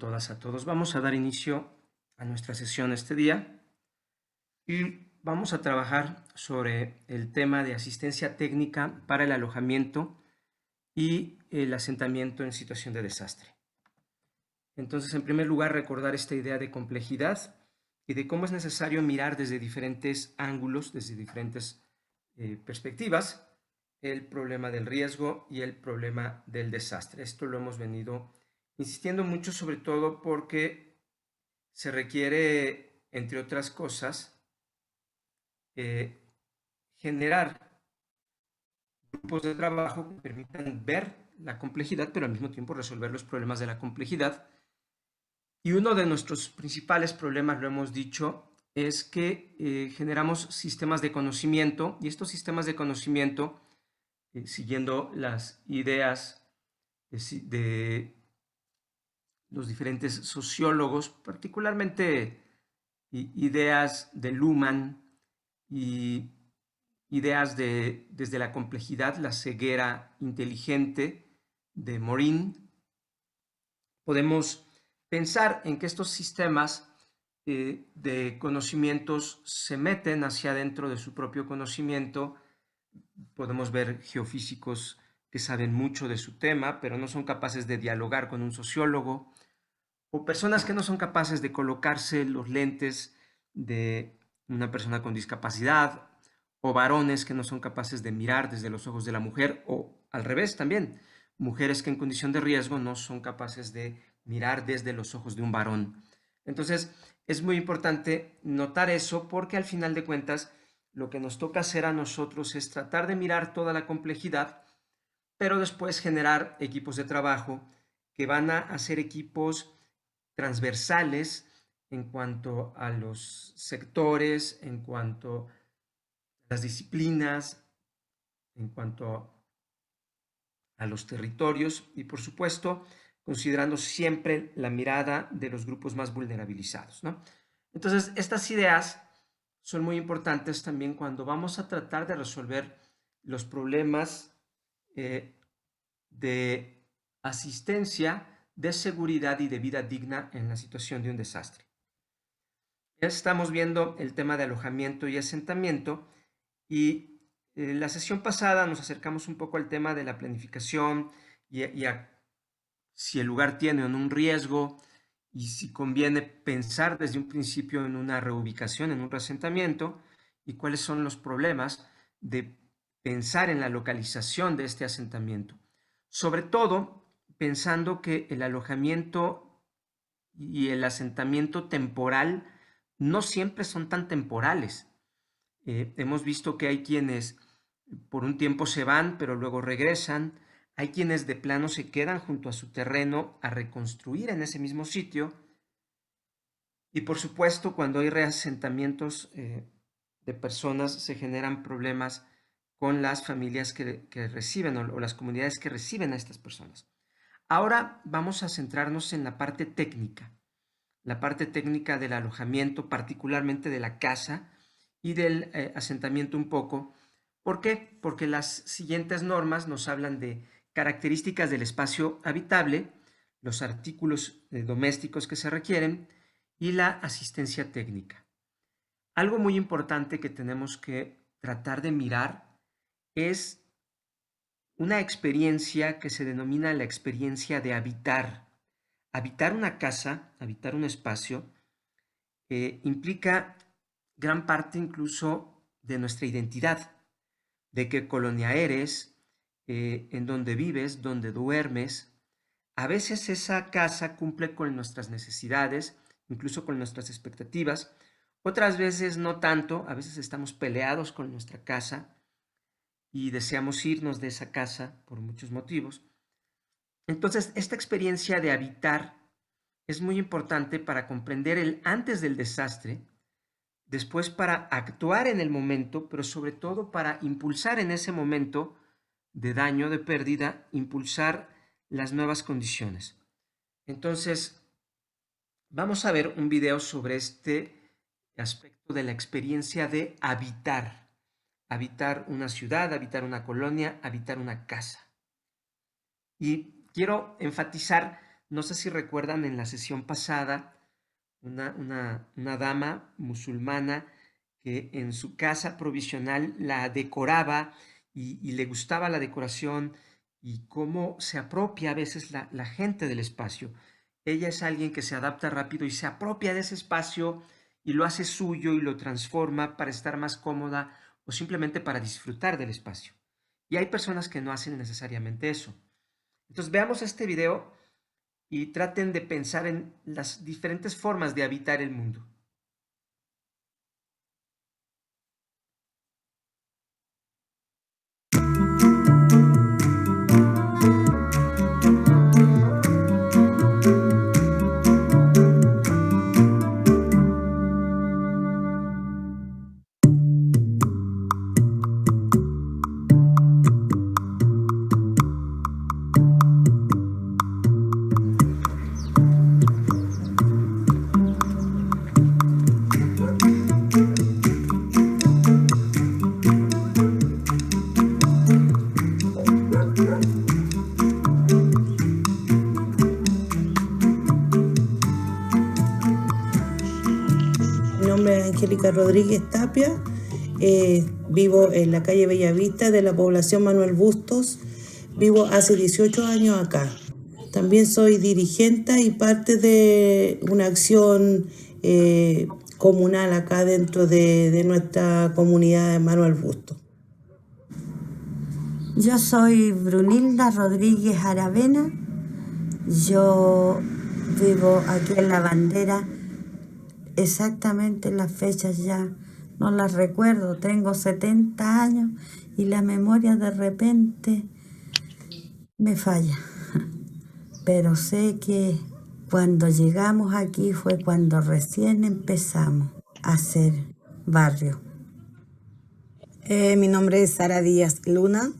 todas, a todos. Vamos a dar inicio a nuestra sesión este día y vamos a trabajar sobre el tema de asistencia técnica para el alojamiento y el asentamiento en situación de desastre. Entonces, en primer lugar, recordar esta idea de complejidad y de cómo es necesario mirar desde diferentes ángulos, desde diferentes eh, perspectivas, el problema del riesgo y el problema del desastre. Esto lo hemos venido insistiendo mucho sobre todo porque se requiere, entre otras cosas, eh, generar grupos de trabajo que permitan ver la complejidad, pero al mismo tiempo resolver los problemas de la complejidad. Y uno de nuestros principales problemas, lo hemos dicho, es que eh, generamos sistemas de conocimiento y estos sistemas de conocimiento, eh, siguiendo las ideas de los diferentes sociólogos, particularmente ideas de Luhmann y ideas de, desde la complejidad, la ceguera inteligente de Morin. Podemos pensar en que estos sistemas eh, de conocimientos se meten hacia adentro de su propio conocimiento. Podemos ver geofísicos que saben mucho de su tema, pero no son capaces de dialogar con un sociólogo o personas que no son capaces de colocarse los lentes de una persona con discapacidad, o varones que no son capaces de mirar desde los ojos de la mujer, o al revés también, mujeres que en condición de riesgo no son capaces de mirar desde los ojos de un varón. Entonces, es muy importante notar eso porque al final de cuentas, lo que nos toca hacer a nosotros es tratar de mirar toda la complejidad, pero después generar equipos de trabajo que van a hacer equipos transversales en cuanto a los sectores, en cuanto a las disciplinas, en cuanto a los territorios y, por supuesto, considerando siempre la mirada de los grupos más vulnerabilizados. Entonces, estas ideas son muy importantes también cuando vamos a tratar de resolver los problemas eh, de asistencia de seguridad y de vida digna en la situación de un desastre. Ya estamos viendo el tema de alojamiento y asentamiento y en eh, la sesión pasada nos acercamos un poco al tema de la planificación y, si el lugar tiene un riesgo y si conviene pensar desde un principio en una reubicación, en un reasentamiento y cuáles son los problemas de pensar en la localización de este asentamiento. Sobre todo pensando que el alojamiento y el asentamiento temporal no siempre son tan temporales. Eh, hemos visto que hay quienes por un tiempo se van, pero luego regresan. Hay quienes de plano se quedan junto a su terreno a reconstruir en ese mismo sitio. Y por supuesto, cuando hay reasentamientos eh, de personas, se generan problemas con las familias que, reciben o, las comunidades que reciben a estas personas. Ahora vamos a centrarnos en la parte técnica, la parte técnica del alojamiento, particularmente de la casa y del eh, asentamiento un poco. ¿Por qué? Porque las siguientes normas nos hablan de características del espacio habitable, los artículos eh, domésticos que se requieren y la asistencia técnica. Algo muy importante que tenemos que tratar de mirar es una experiencia que se denomina la experiencia de habitar. Habitar una casa, habitar un espacio, eh, implica gran parte incluso de nuestra identidad, de qué colonia eres, eh, en dónde vives, dónde duermes. A veces esa casa cumple con nuestras necesidades, incluso con nuestras expectativas. Otras veces no tanto, a veces estamos peleados con nuestra casa y deseamos irnos de esa casa por muchos motivos. Entonces, esta experiencia de habitar es muy importante para comprender el antes del desastre, después para actuar en el momento, pero sobre todo para impulsar en ese momento de daño, de pérdida, impulsar las nuevas condiciones. Entonces, vamos a ver un video sobre este aspecto de la experiencia de habitar habitar una ciudad, habitar una colonia, habitar una casa. Y quiero enfatizar, no sé si recuerdan en la sesión pasada, una, dama musulmana que en su casa provisional la decoraba y, le gustaba la decoración y cómo se apropia a veces la, la, gente del espacio. Ella es alguien que se adapta rápido y se apropia de ese espacio y lo hace suyo y lo transforma para estar más cómoda o simplemente para disfrutar del espacio. Y hay personas que no hacen necesariamente eso. Entonces veamos este video y traten de pensar en las diferentes formas de habitar el mundo. Rodríguez Tapia. Eh, vivo en la calle Bellavista de la población Manuel Bustos. Vivo hace 18 años acá. También soy dirigente y parte de una acción eh, comunal acá dentro de, de, nuestra comunidad de Manuel Bustos. Yo soy Brunilda Rodríguez Aravena. Yo vivo aquí en La Bandera exactamente las fechas ya, no las recuerdo, tengo 70 años y la memoria de repente me falla. Pero sé que cuando llegamos aquí fue cuando recién empezamos a hacer barrio. Eh, mi nombre es Sara Díaz Luna,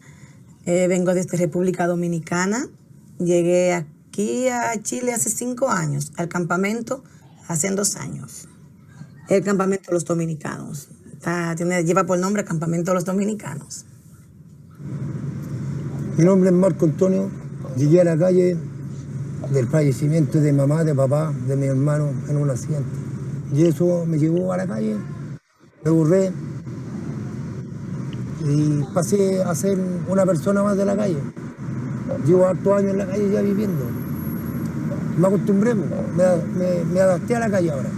eh, vengo desde República Dominicana. Llegué aquí a Chile hace cinco años, al campamento hace dos años el campamento de los dominicanos. lleva por nombre Campamento de los Dominicanos. Mi nombre es Marco Antonio. Llegué a la calle del fallecimiento de mamá, de papá, de mi hermano en un accidente. Y eso me llevó a la calle, me borré y pasé a ser una persona más de la calle. Llevo hartos años en la calle ya viviendo. Me acostumbré, me adapté a la calle ahora.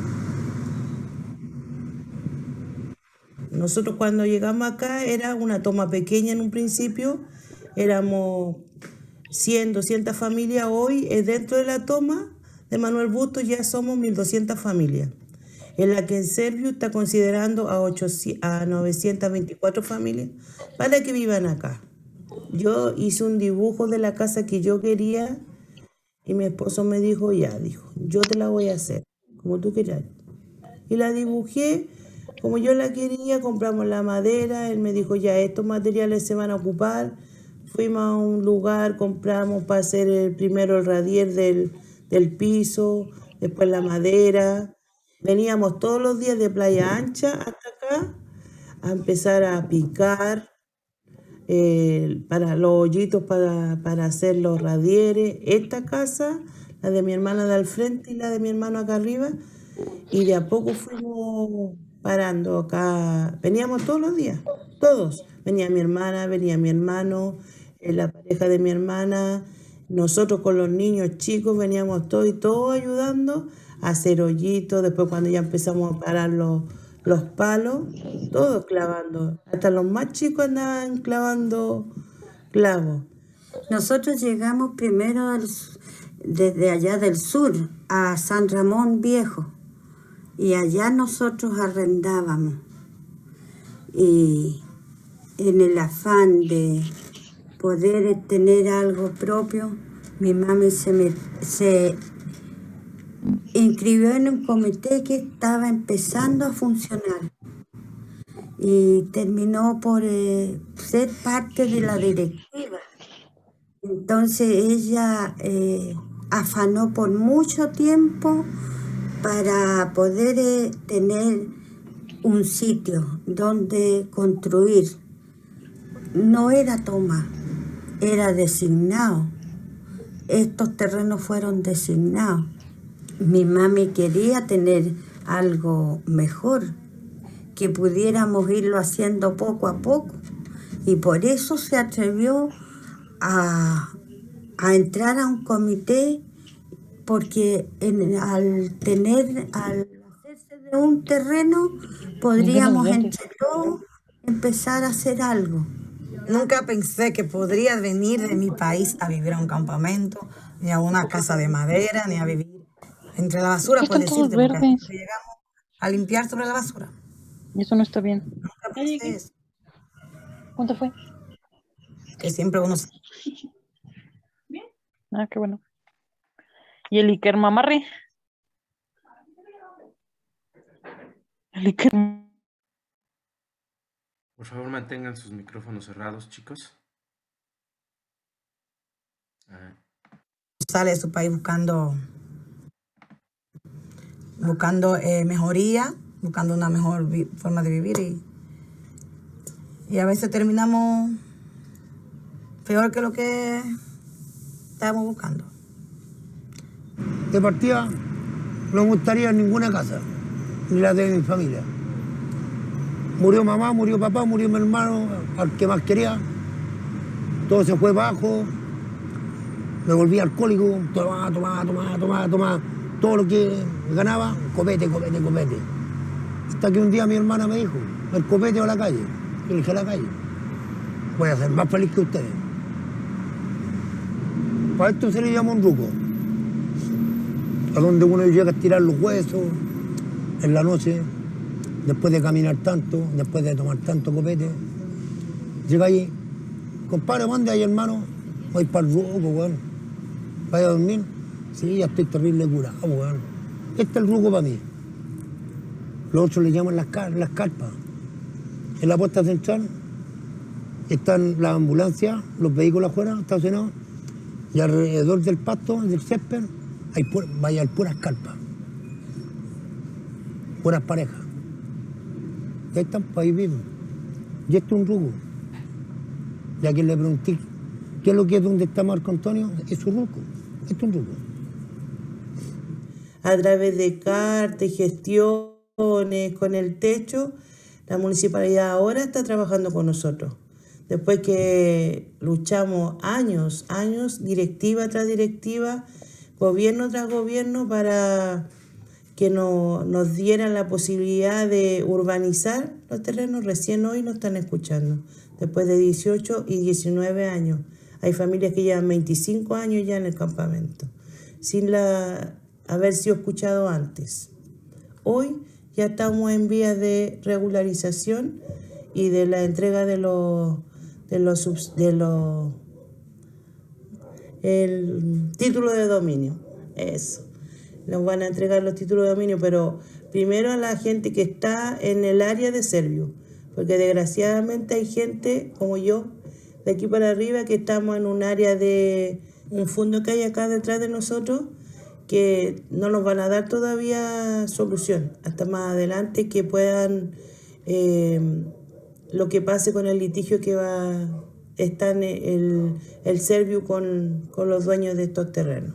Nosotros cuando llegamos acá era una toma pequeña en un principio, éramos 100, 200 familias, hoy dentro de la toma de Manuel Bustos ya somos 1.200 familias, en la que el Servio está considerando a, a 924 familias para que vivan acá. Yo hice un dibujo de la casa que yo quería y mi esposo me dijo, ya, dijo, yo te la voy a hacer, como tú quieras. Y la dibujé como yo la quería, compramos la madera, él me dijo, ya, estos materiales se van a ocupar. Fuimos a un lugar, compramos para hacer el, primero el radier del, piso, después la madera. Veníamos todos los días de Playa Ancha hasta acá a empezar a picar eh, para los hoyitos para, para hacer los radieres. Esta casa, la de mi hermana de al frente y la de mi hermano acá arriba. Y de a poco fuimos parando acá. Veníamos todos los días, todos. Venía mi hermana, venía mi hermano, eh, la pareja de mi hermana, nosotros con los niños chicos veníamos todos y todos ayudando a hacer hoyitos. Después cuando ya empezamos a parar los, palos, todos clavando. Hasta los más chicos andaban clavando clavos. Nosotros llegamos primero desde allá del sur a San Ramón Viejo y allá nosotros arrendábamos. Y en el afán de poder tener algo propio, mi mami se, inscribió en un comité que estaba empezando a funcionar y terminó por eh, ser parte de la directiva. Entonces ella eh, afanó por mucho tiempo para poder eh, tener un sitio donde construir. No era toma, era designado. Estos terrenos fueron designados. Mi mami quería tener algo mejor, que pudiéramos irlo haciendo poco a poco. Y por eso se atrevió a, a entrar a un comité porque al tener, al hacerse de un terreno, podríamos entre todos empezar a hacer algo. Nunca pensé que podría venir de mi país a vivir a un campamento, ni a una casa de madera, ni a vivir entre la basura, todos decirte, llegamos a limpiar sobre la basura. Eso no está bien. Nunca ¿Cuánto fue? Que siempre uno... Bien. Ah, qué bueno y el Iker Mamarri. El Por favor, mantengan sus micrófonos cerrados, chicos. Sale su país buscando, buscando eh, mejoría, buscando una mejor forma de vivir y, y a veces terminamos peor que lo que estábamos buscando de partida no me gustaría ninguna casa, ni la de mi familia. Murió mamá, murió papá, murió mi hermano, al que más quería. Todo se fue bajo, me volví alcohólico, tomaba, tomaba, tomaba, tomaba, tomaba. Todo lo que ganaba, copete, copete, copete. Hasta que un día mi hermana me dijo, el copete o la calle. Yo dije, la calle. Voy a ser más feliz que ustedes. Para esto se le llama un ruco a donde uno llega a tirar los huesos en la noche, después de caminar tanto, después de tomar tanto copete. Llega ahí, compadre, mande ahí hermano, voy para el ruco, weón. Vaya a dormir, sí, ya estoy terrible curado, weón. Este es el ruco para mí. Los otros le llaman las, las carpas. En la puerta central están las ambulancias, los vehículos afuera estacionados, y alrededor del pasto, del césped, hay vaya, puras carpas, puras parejas. Y ahí están pues ahí mismo. Y esto es un rugo. Y a quien le pregunté, ¿qué es lo que es donde está Marco Antonio? Es un rugo. es un A través de cartas, gestiones, con el techo, la municipalidad ahora está trabajando con nosotros. Después que luchamos años, años, directiva tras directiva, gobierno tras gobierno para que no, nos dieran la posibilidad de urbanizar los terrenos, recién hoy nos están escuchando, después de 18 y 19 años. Hay familias que llevan 25 años ya en el campamento, sin la, haber sido escuchado antes. Hoy ya estamos en vías de regularización y de la entrega de de los, de los el título de dominio. Eso. Nos van a entregar los títulos de dominio, pero primero a la gente que está en el área de Servio, porque desgraciadamente hay gente como yo, de aquí para arriba, que estamos en un área de un fondo que hay acá detrás de nosotros, que no nos van a dar todavía solución, hasta más adelante que puedan eh, lo que pase con el litigio que va están e, el, el serbio con, los dueños de estos terrenos.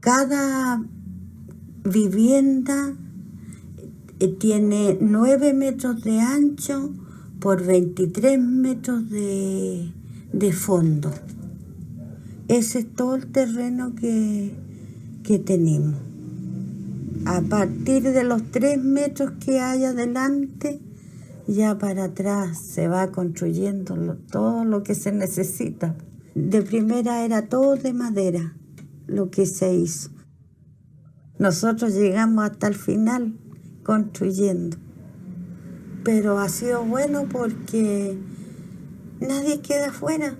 Cada vivienda eh, tiene 9 metros de ancho por 23 metros de, fondo. Ese es todo el terreno que, que tenemos. A partir de los 3 metros que hay adelante, ya para atrás se va construyendo todo lo que se necesita. De primera era todo de madera lo que se hizo. Nosotros llegamos hasta el final construyendo. Pero ha sido bueno porque nadie queda afuera.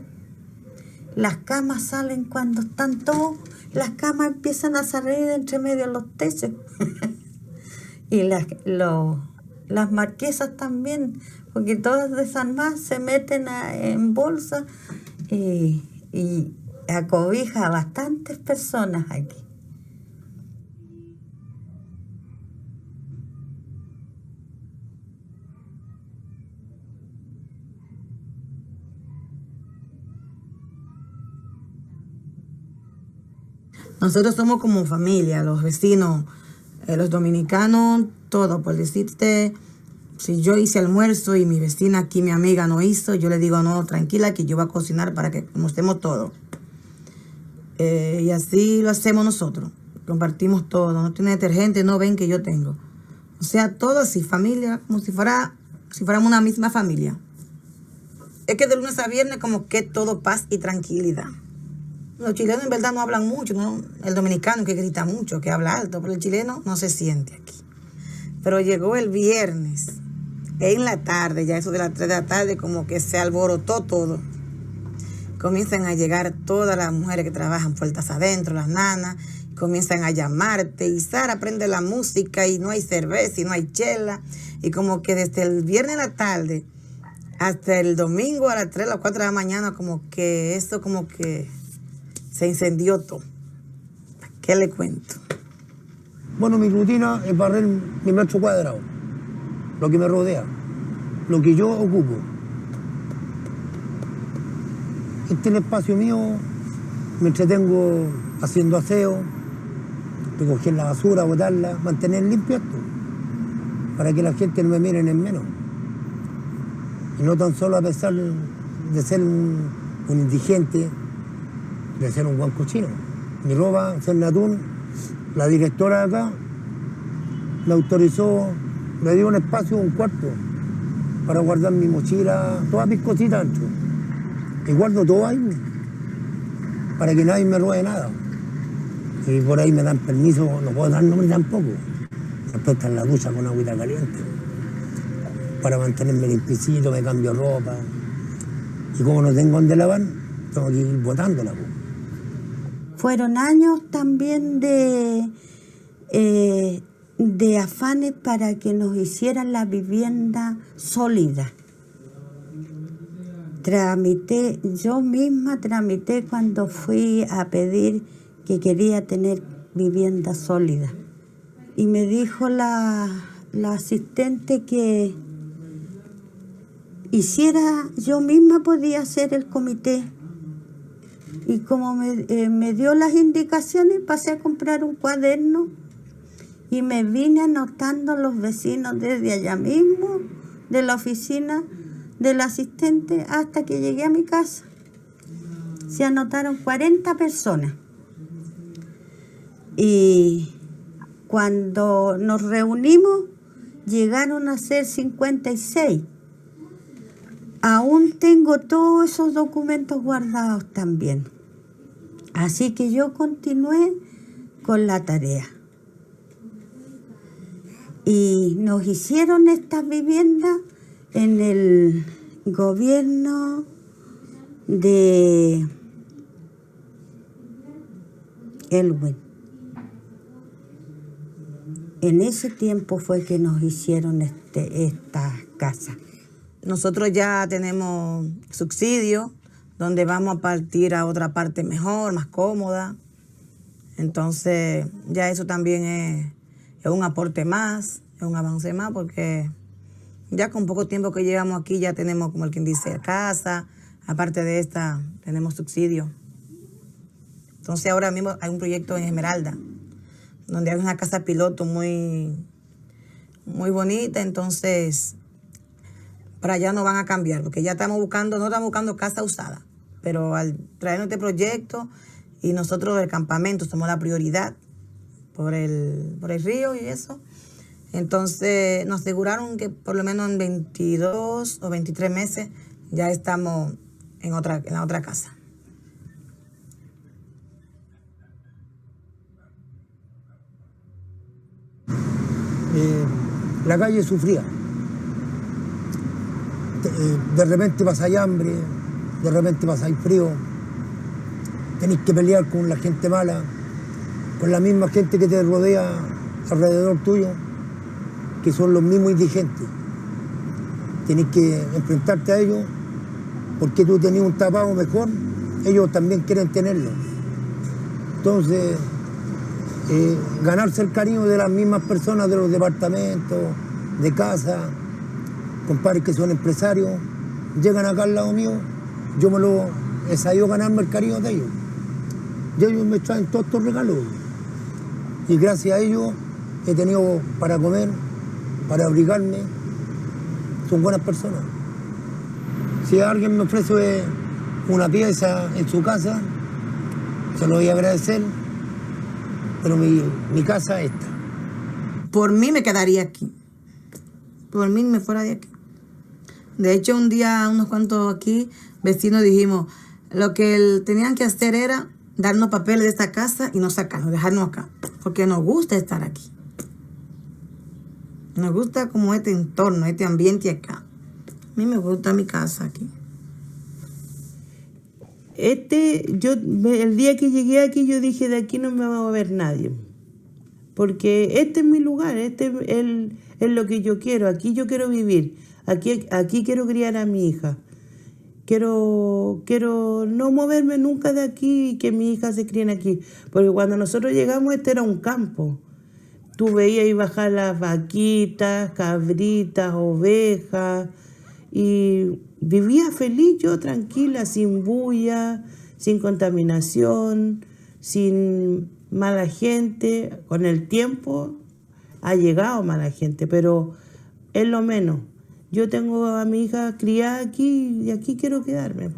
Las camas salen cuando están todos, las camas empiezan a salir de entre medio los techos. y las, los las marquesas también, porque todas de San más se meten en bolsa y, y acobija a bastantes personas aquí. Nosotros somos como familia, los vecinos, eh, los dominicanos todo. Por decirte, si yo hice almuerzo y mi vecina aquí, mi amiga, no hizo, yo le digo, no, tranquila, que yo voy a cocinar para que mostremos todo. Eh, y así lo hacemos nosotros. Compartimos todo. No tiene detergente, no ven que yo tengo. O sea, todo así, familia, como si fuera si fuéramos una misma familia. Es que de lunes a viernes como que todo paz y tranquilidad. Los chilenos en verdad no hablan mucho, ¿no? El dominicano que grita mucho, que habla alto, pero el chileno no se siente aquí. Pero llegó el viernes, en la tarde, ya eso de las 3 de la tarde, como que se alborotó todo. Comienzan a llegar todas las mujeres que trabajan puertas adentro, las nanas, comienzan a llamarte y Sara aprende la música y no hay cerveza y no hay chela. Y como que desde el viernes a la tarde hasta el domingo a las 3 o las 4 de la mañana, como que eso como que se incendió todo. ¿Qué le cuento? Bueno, mi rutina es barrer mi metro cuadrado, lo que me rodea, lo que yo ocupo. Este es el espacio mío, me entretengo haciendo aseo, recoger la basura, botarla, mantener limpio esto, para que la gente no me miren en menos. Y no tan solo a pesar de ser un, indigente, de ser un buen chino. Mi roba, ser natún, la directora de acá me autorizó, me dio un espacio, un cuarto, para guardar mi mochila, todas mis cositas Y guardo todo ahí, para que nadie me robe nada. Y por ahí me dan permiso, no puedo dar nombre tampoco. Después está en la ducha con agüita caliente, para mantenerme limpicito me cambio ropa. Y como no tengo donde lavar, tengo que ir botándola. Fueron años también de, eh, de afanes para que nos hicieran la vivienda sólida. Tramité, yo misma tramité cuando fui a pedir que quería tener vivienda sólida. Y me dijo la, la asistente que hiciera, yo misma podía hacer el comité y como me, eh, me dio las indicaciones, pasé a comprar un cuaderno y me vine anotando los vecinos desde allá mismo, de la oficina del asistente, hasta que llegué a mi casa. Se anotaron 40 personas. Y cuando nos reunimos, llegaron a ser 56 aún tengo todos esos documentos guardados también. Así que yo continué con la tarea. Y nos hicieron estas viviendas en el gobierno de Elwin. En ese tiempo fue que nos hicieron este, estas casas nosotros ya tenemos subsidio, donde vamos a partir a otra parte mejor, más cómoda. Entonces, ya eso también es, un aporte más, es un avance más, porque ya con poco tiempo que llevamos aquí ya tenemos, como el quien dice, casa, aparte de esta, tenemos subsidio. Entonces, ahora mismo hay un proyecto en Esmeralda, donde hay una casa piloto muy, muy bonita, entonces para allá no van a cambiar, porque ya estamos buscando, no estamos buscando casa usada, pero al traer este proyecto y nosotros del campamento somos la prioridad por el, por el río y eso, entonces nos aseguraron que por lo menos en 22 o 23 meses ya estamos en, otra, en la otra casa. Eh, la calle sufría. Eh, de repente pasáis hambre, de repente hay frío, tenéis que pelear con la gente mala, con la misma gente que te rodea alrededor tuyo, que son los mismos indigentes. Tenéis que enfrentarte a ellos, porque tú tenías un tapado mejor, ellos también quieren tenerlo. Entonces, eh, ganarse el cariño de las mismas personas de los departamentos, de casa, compadres que son empresarios, llegan acá al lado mío, yo me lo he sabido ganarme el cariño de ellos. Y ellos me traen todos estos regalos. Y gracias a ellos he tenido para comer, para abrigarme. Son buenas personas. Si alguien me ofrece una pieza en su casa, se lo voy a agradecer, pero mi, mi casa está. esta. Por mí me quedaría aquí. Por mí me fuera de aquí. De hecho, un día, unos cuantos aquí, vecinos, dijimos, lo que tenían que hacer era darnos papeles de esta casa y no sacarnos, dejarnos acá, porque nos gusta estar aquí. Nos gusta como este entorno, este ambiente acá. A mí me gusta mi casa aquí. Este, yo, el día que llegué aquí, yo dije, de aquí no me va a mover nadie. Porque este es mi lugar, este es, es lo que yo quiero, aquí yo quiero vivir. Aquí, quiero criar a mi hija. Quiero, quiero no moverme nunca de aquí y que mi hija se críen aquí. Porque cuando nosotros llegamos, este era un campo. Tú veías ahí bajar las vaquitas, cabritas, ovejas. Y vivía feliz yo, tranquila, sin bulla, sin contaminación, sin mala gente. Con el tiempo ha llegado mala gente, pero es lo menos yo tengo a mi hija criada aquí y aquí quiero quedarme.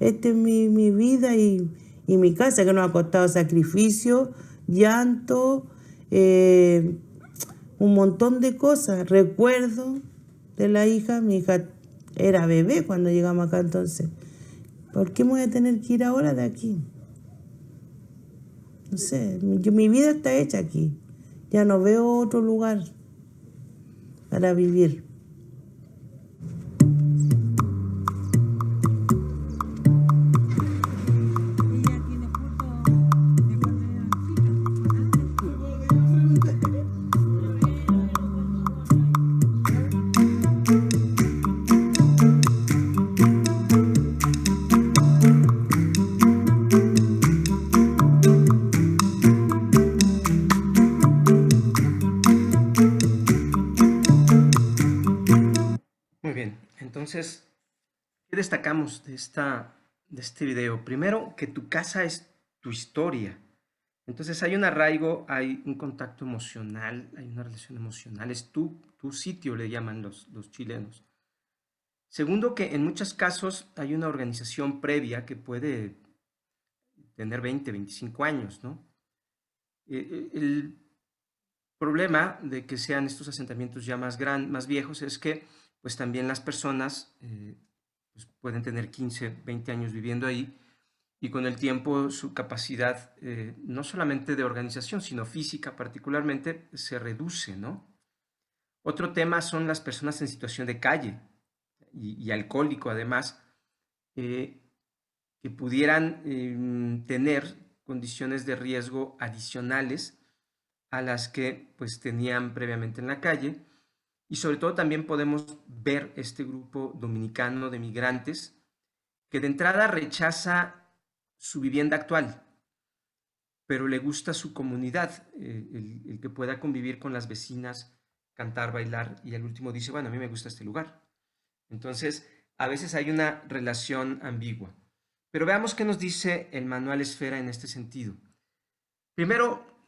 Esta es mi, vida y, mi casa que nos ha costado sacrificio, llanto, eh, un montón de cosas. Recuerdo de la hija, mi hija era bebé cuando llegamos acá entonces. ¿Por qué voy a tener que ir ahora de aquí? No sé, mi vida está hecha aquí. Ya no veo otro lugar para vivir. Entonces, ¿qué destacamos de, esta, de este video? Primero, que tu casa es tu historia. Entonces hay un arraigo, hay un contacto emocional, hay una relación emocional, es tu, tu sitio, le llaman los, los chilenos. Segundo, que en muchos casos hay una organización previa que puede tener 20, 25 años, ¿no? Eh, eh, el problema de que sean estos asentamientos ya más, gran, más viejos es que pues también las personas eh, pues, pueden tener 15, 20 años viviendo ahí y con el tiempo su capacidad, eh, no solamente de organización, sino física particularmente, se reduce, ¿no? Otro tema son las personas en situación de calle y, alcohólico además, eh, que pudieran em, tener condiciones de riesgo adicionales a las que pues tenían previamente en la calle y sobre todo también podemos ver este grupo dominicano de migrantes que de entrada rechaza su vivienda actual, pero le gusta su comunidad, eh, el, el, que pueda convivir con las vecinas, cantar, bailar, y al último dice, bueno, a mí me gusta este lugar. Entonces, a veces hay una relación ambigua. Pero veamos qué nos dice el manual Esfera en este sentido. Primero,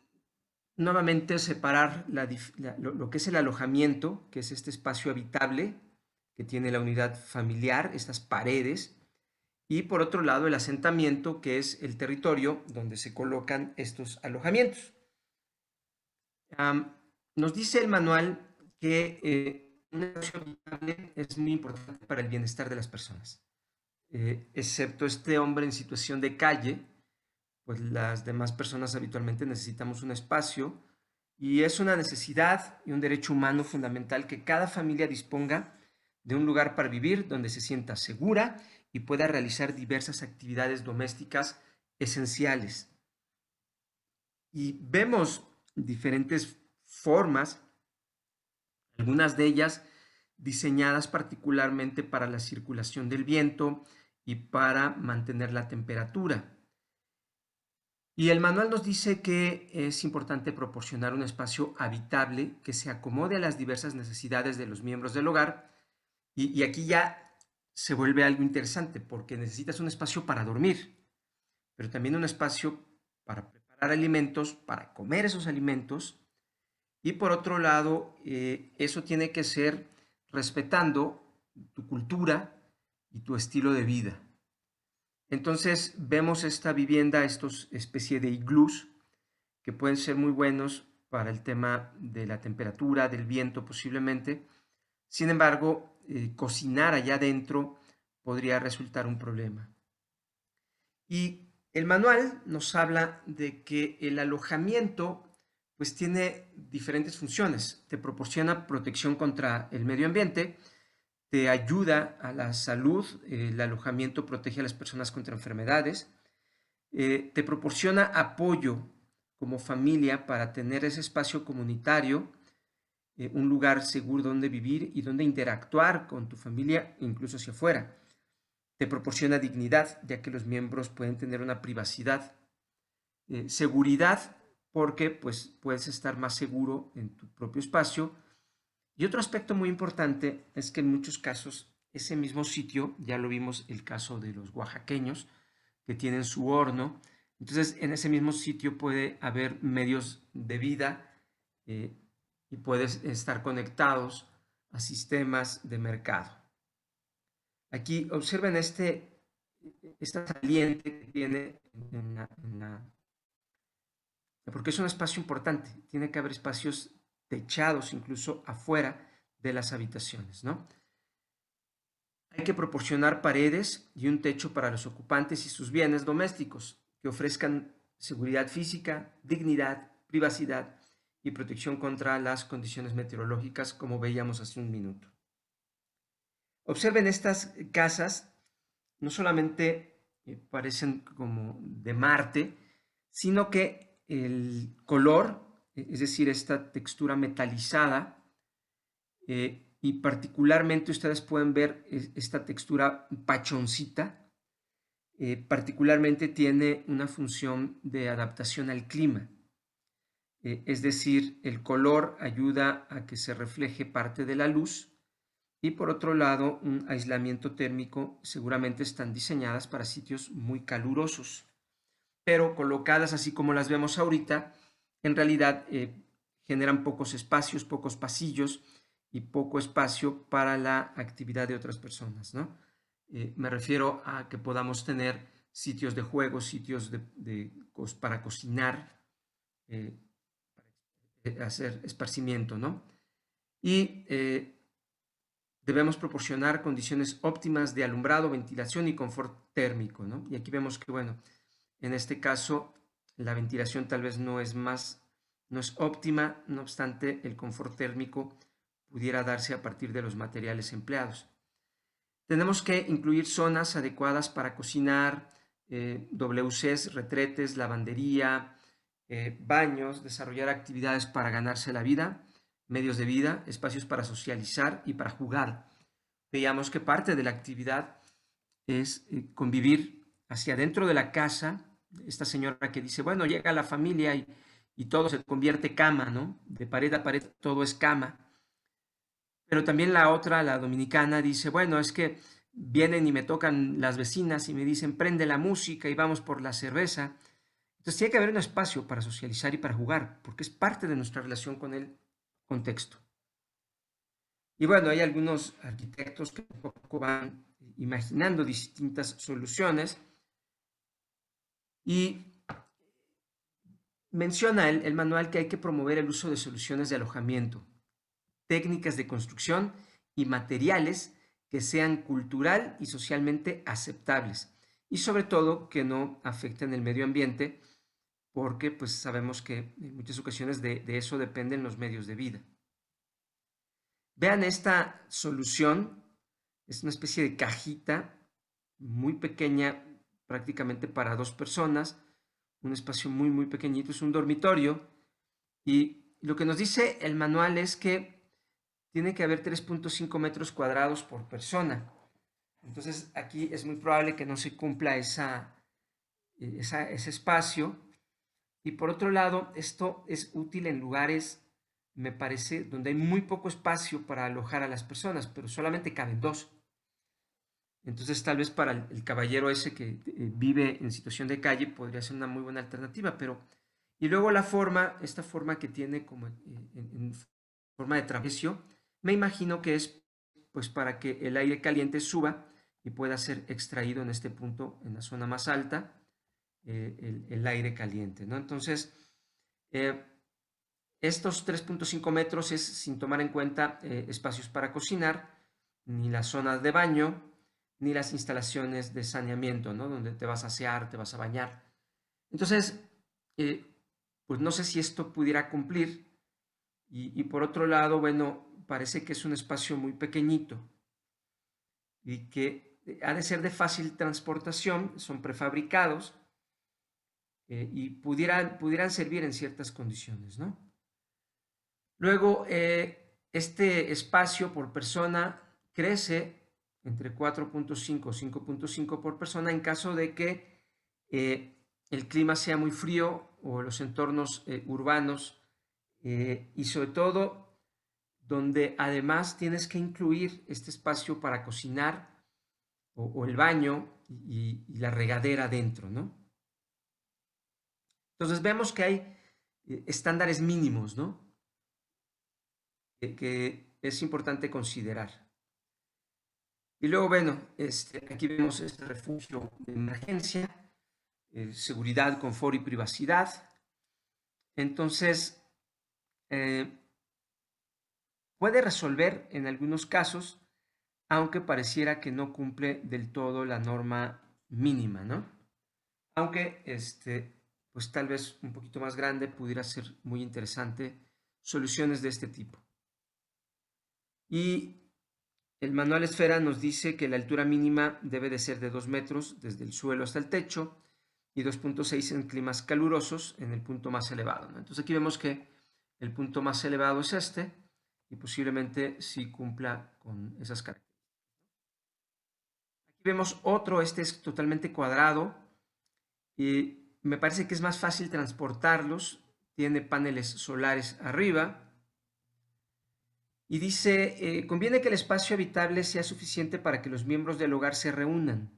nuevamente separar lo, que es el alojamiento, que es este espacio habitable que tiene la unidad familiar, estas paredes, y por otro lado el asentamiento, que es el territorio donde se colocan estos alojamientos. nos dice el manual que eh, un espacio habitable es muy importante para el bienestar de las personas, eh, excepto este hombre en situación de calle, pues las demás personas habitualmente necesitamos un espacio y es una necesidad y un derecho humano fundamental que cada familia disponga de un lugar para vivir donde se sienta segura y pueda realizar diversas actividades domésticas esenciales. Y vemos diferentes formas, algunas de ellas diseñadas particularmente para la circulación del viento y para mantener la temperatura. Y el manual nos dice que es importante proporcionar un espacio habitable que se acomode a las diversas necesidades de los miembros del hogar. Y, aquí ya se vuelve algo interesante porque necesitas un espacio para dormir, pero también un espacio para preparar alimentos, para comer esos alimentos. Y por otro lado, eh, eso tiene que ser respetando tu cultura y tu estilo de vida. Entonces vemos esta vivienda, estos especie de iglús que pueden ser muy buenos para el tema de la temperatura, del viento posiblemente. Sin embargo, eh, cocinar allá adentro podría resultar un problema. Y el manual nos habla de que el alojamiento pues tiene diferentes funciones. Te proporciona protección contra el medio ambiente, te ayuda a la salud, el alojamiento protege a las personas contra enfermedades, eh, te proporciona apoyo como familia para tener ese espacio comunitario, eh, un lugar seguro donde vivir y donde interactuar con tu familia, incluso hacia afuera. Te proporciona dignidad, ya que los miembros pueden tener una privacidad. Eh, seguridad, porque pues, puedes estar más seguro en tu propio espacio y otro aspecto muy importante es que en muchos casos ese mismo sitio, ya lo vimos el caso de los oaxaqueños, que tienen su horno, entonces en ese mismo sitio puede haber medios de vida eh, y puedes estar conectados a sistemas de mercado. Aquí observen este, esta saliente que tiene Porque es un espacio importante, tiene que haber espacios techados incluso afuera de las habitaciones, ¿no? Hay que proporcionar paredes y un techo para los ocupantes y sus bienes domésticos que ofrezcan seguridad física, dignidad, privacidad y protección contra las condiciones meteorológicas como veíamos hace un minuto. Observen estas casas, no solamente eh, parecen como de Marte, sino que el color e-, es decir, esta textura metalizada. Eh, y particularmente ustedes pueden ver esta textura pachoncita. Eh, particularmente tiene una función de adaptación al clima. Eh, es decir, el color ayuda a que se refleje parte de la luz y por otro lado un aislamiento térmico seguramente están diseñadas para sitios muy calurosos pero colocadas así como las vemos ahorita en realidad eh, generan pocos espacios, pocos pasillos y poco espacio para la actividad de otras personas. ¿no? Eh, me refiero a que podamos tener sitios de juego, sitios de, para cocinar, eh, hacer esparcimiento, ¿no? Y debemos proporcionar condiciones óptimas de alumbrado, ventilación y confort térmico, ¿no? Y aquí vemos que, bueno, en este caso la ventilación tal vez no es más, no es óptima, no obstante el confort térmico pudiera darse a partir de los materiales empleados. Tenemos que incluir zonas adecuadas para cocinar, eh, WCs, retretes, lavandería, eh, baños, desarrollar actividades para ganarse la vida, medios de vida, espacios para socializar y para jugar. Veíamos que parte de la actividad es eh, convivir hacia dentro de la casa esta señora que dice, bueno, llega la familia y, todo se convierte cama, ¿no? De pared a pared todo es cama. Pero también la otra, la dominicana, dice, bueno, es que vienen y me tocan las vecinas y me dicen, prende la música y vamos por la cerveza. Entonces tiene que haber un espacio para socializar y para jugar, porque es parte de nuestra relación con el contexto. Y bueno, hay algunos arquitectos que poco van imaginando distintas soluciones. Y menciona el, manual que hay que promover el uso de soluciones de alojamiento, técnicas de construcción y materiales que sean cultural y socialmente aceptables y sobre todo que no afecten el medio ambiente porque pues sabemos que en muchas ocasiones de, de eso dependen los medios de vida. Vean esta solución, es una especie de cajita muy pequeña, prácticamente para dos personas, un espacio muy, muy pequeñito, es un dormitorio. Y lo que nos dice el manual es que tiene que haber 3.5 metros cuadrados por persona. Entonces aquí es muy probable que no se cumpla esa, ese espacio. Y por otro lado, esto es útil en lugares, me parece, donde hay muy poco espacio para alojar a las personas, pero solamente caben dos. Entonces tal vez para el, caballero ese que eh, vive en situación de calle podría ser una muy buena alternativa, pero... Y luego la forma, esta forma que tiene como eh, en, forma de travesio, me imagino que es pues para que el aire caliente suba y pueda ser extraído en este punto, en la zona más alta, eh, el, aire caliente, Entonces, estos 3.5 metros es sin tomar en cuenta espacios para cocinar, ni las zonas de baño, ni las instalaciones de saneamiento, ¿no? Donde te vas a asear, te vas a bañar. Entonces, eh, pues no sé si esto pudiera cumplir. Y, por otro lado, bueno, parece que es un espacio muy pequeñito y que eh, ha de ser de fácil transportación, son prefabricados eh, y pudieran, pudieran servir en ciertas condiciones, ¿no? Luego, este espacio por persona crece entre 4.5 o 5.5 por persona en caso de que eh, el clima sea muy frío o los entornos eh, urbanos eh, y sobre todo donde además tienes que incluir este espacio para cocinar o, el baño y, la regadera dentro, Entonces vemos que hay estándares mínimos, ¿no? que es importante considerar. Y luego, bueno, este, aquí vemos este refugio de emergencia, eh, seguridad, confort y privacidad. Entonces, eh, puede resolver en algunos casos, aunque pareciera que no cumple del todo la norma mínima, ¿no? Aunque, este, pues tal vez un poquito más grande, pudiera ser muy interesante soluciones de este tipo. Y el manual esfera nos dice que la altura mínima debe de ser de 2 metros desde el suelo hasta el techo y 2.6 en climas calurosos en el punto más elevado. Entonces aquí vemos que el punto más elevado es este y posiblemente sí cumpla con esas características. Aquí vemos otro, este es totalmente cuadrado y me parece que es más fácil transportarlos, tiene paneles solares arriba, y dice, eh, conviene que el espacio habitable sea suficiente para que los miembros del hogar se reúnan.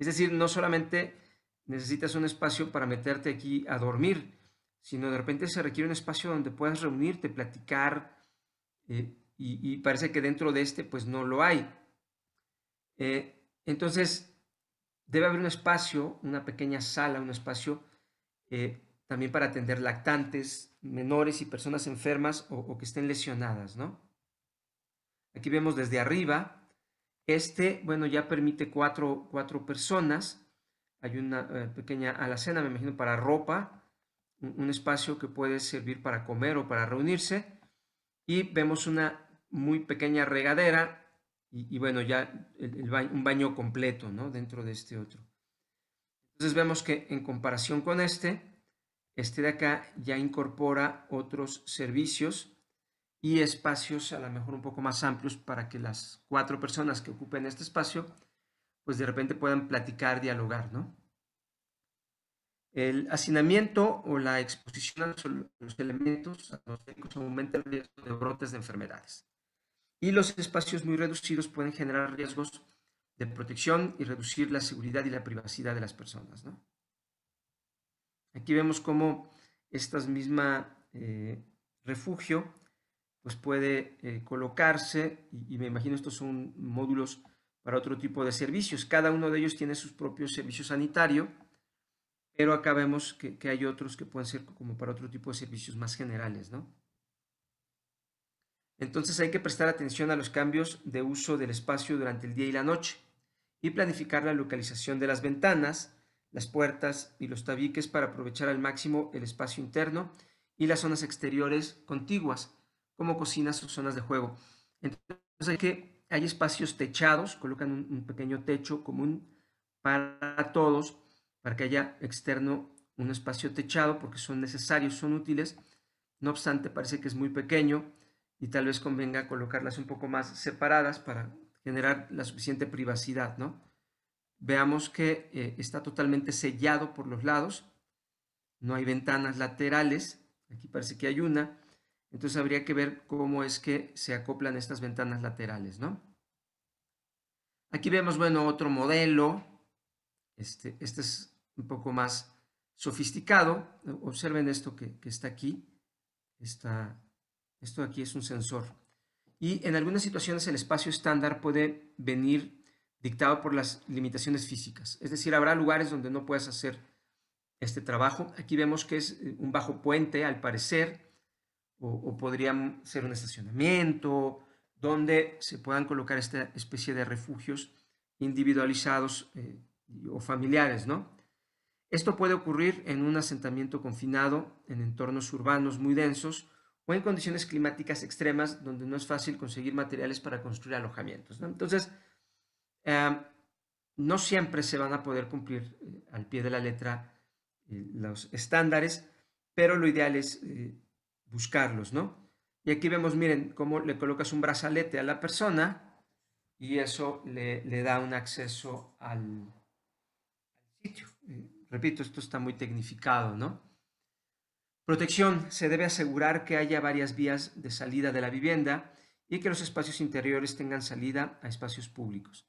Es decir, no solamente necesitas un espacio para meterte aquí a dormir, sino de repente se requiere un espacio donde puedas reunirte, platicar, eh, y, parece que dentro de este pues no lo hay. Eh, entonces, debe haber un espacio, una pequeña sala, un espacio también para atender lactantes, menores y personas enfermas o que estén lesionadas, ¿no? Aquí vemos desde arriba. Este, bueno, ya permite cuatro, personas. Hay una eh, pequeña alacena, me imagino, para ropa. Un, espacio que puede servir para comer o para reunirse. Y vemos una muy pequeña regadera. Y, bueno, ya un baño completo, ¿no? Dentro de este otro. Entonces vemos que en comparación con este, este de acá ya incorpora otros servicios y espacios a lo mejor un poco más amplios para que las cuatro personas que ocupen este espacio, pues de repente puedan platicar, dialogar, ¿no? El hacinamiento o la exposición a los elementos atmosféricos aumenta el riesgo de brotes de enfermedades. Y los espacios muy reducidos pueden generar riesgos de protección y reducir la seguridad y la privacidad de las personas. ¿no? Aquí vemos cómo estas misma eh, refugio pues puede eh, colocarse, y, me imagino estos son módulos para otro tipo de servicios. Cada uno de ellos tiene sus propios servicios sanitario, pero acá vemos que, que, hay otros que pueden ser como para otro tipo de servicios más generales, ¿no? Entonces hay que prestar atención a los cambios de uso del espacio durante el día y la noche y planificar la localización de las ventanas, las puertas y los tabiques para aprovechar al máximo el espacio interno y las zonas exteriores contiguas cómo cocinas sus zonas de juego. Entonces hay, que, hay espacios techados, colocan un, pequeño techo común para todos, para que haya externo un espacio techado, porque son necesarios, son útiles. No obstante, parece que es muy pequeño y tal vez convenga colocarlas un poco más separadas para generar la suficiente privacidad, ¿no? Veamos que eh, está totalmente sellado por los lados, no hay ventanas laterales, aquí parece que hay una, entonces habría que ver cómo es que se acoplan estas ventanas laterales, ¿no? Aquí vemos, bueno, otro modelo. Este, este es un poco más sofisticado. Observen esto que, que está aquí. está, esto aquí es un sensor. Y en algunas situaciones el espacio estándar puede venir dictado por las limitaciones físicas. Es decir, habrá lugares donde no puedas hacer este trabajo. Aquí vemos que es eh, un bajo puente, al parecer o, podrían ser un estacionamiento, donde se puedan colocar esta especie de refugios individualizados eh, o familiares, ¿no? Esto puede ocurrir en un asentamiento confinado, en entornos urbanos muy densos o en condiciones climáticas extremas donde no es fácil conseguir materiales para construir alojamientos. Entonces, eh, no siempre se van a poder cumplir eh, al pie de la letra los estándares, pero lo ideal es buscarlos, ¿no? Y aquí vemos, miren, cómo le colocas un brazalete a la persona y eso le, da un acceso al, sitio. Eh, repito, esto está muy tecnificado, ¿no? Protección. Se debe asegurar que haya varias vías de salida de la vivienda y que los espacios interiores tengan salida a espacios públicos.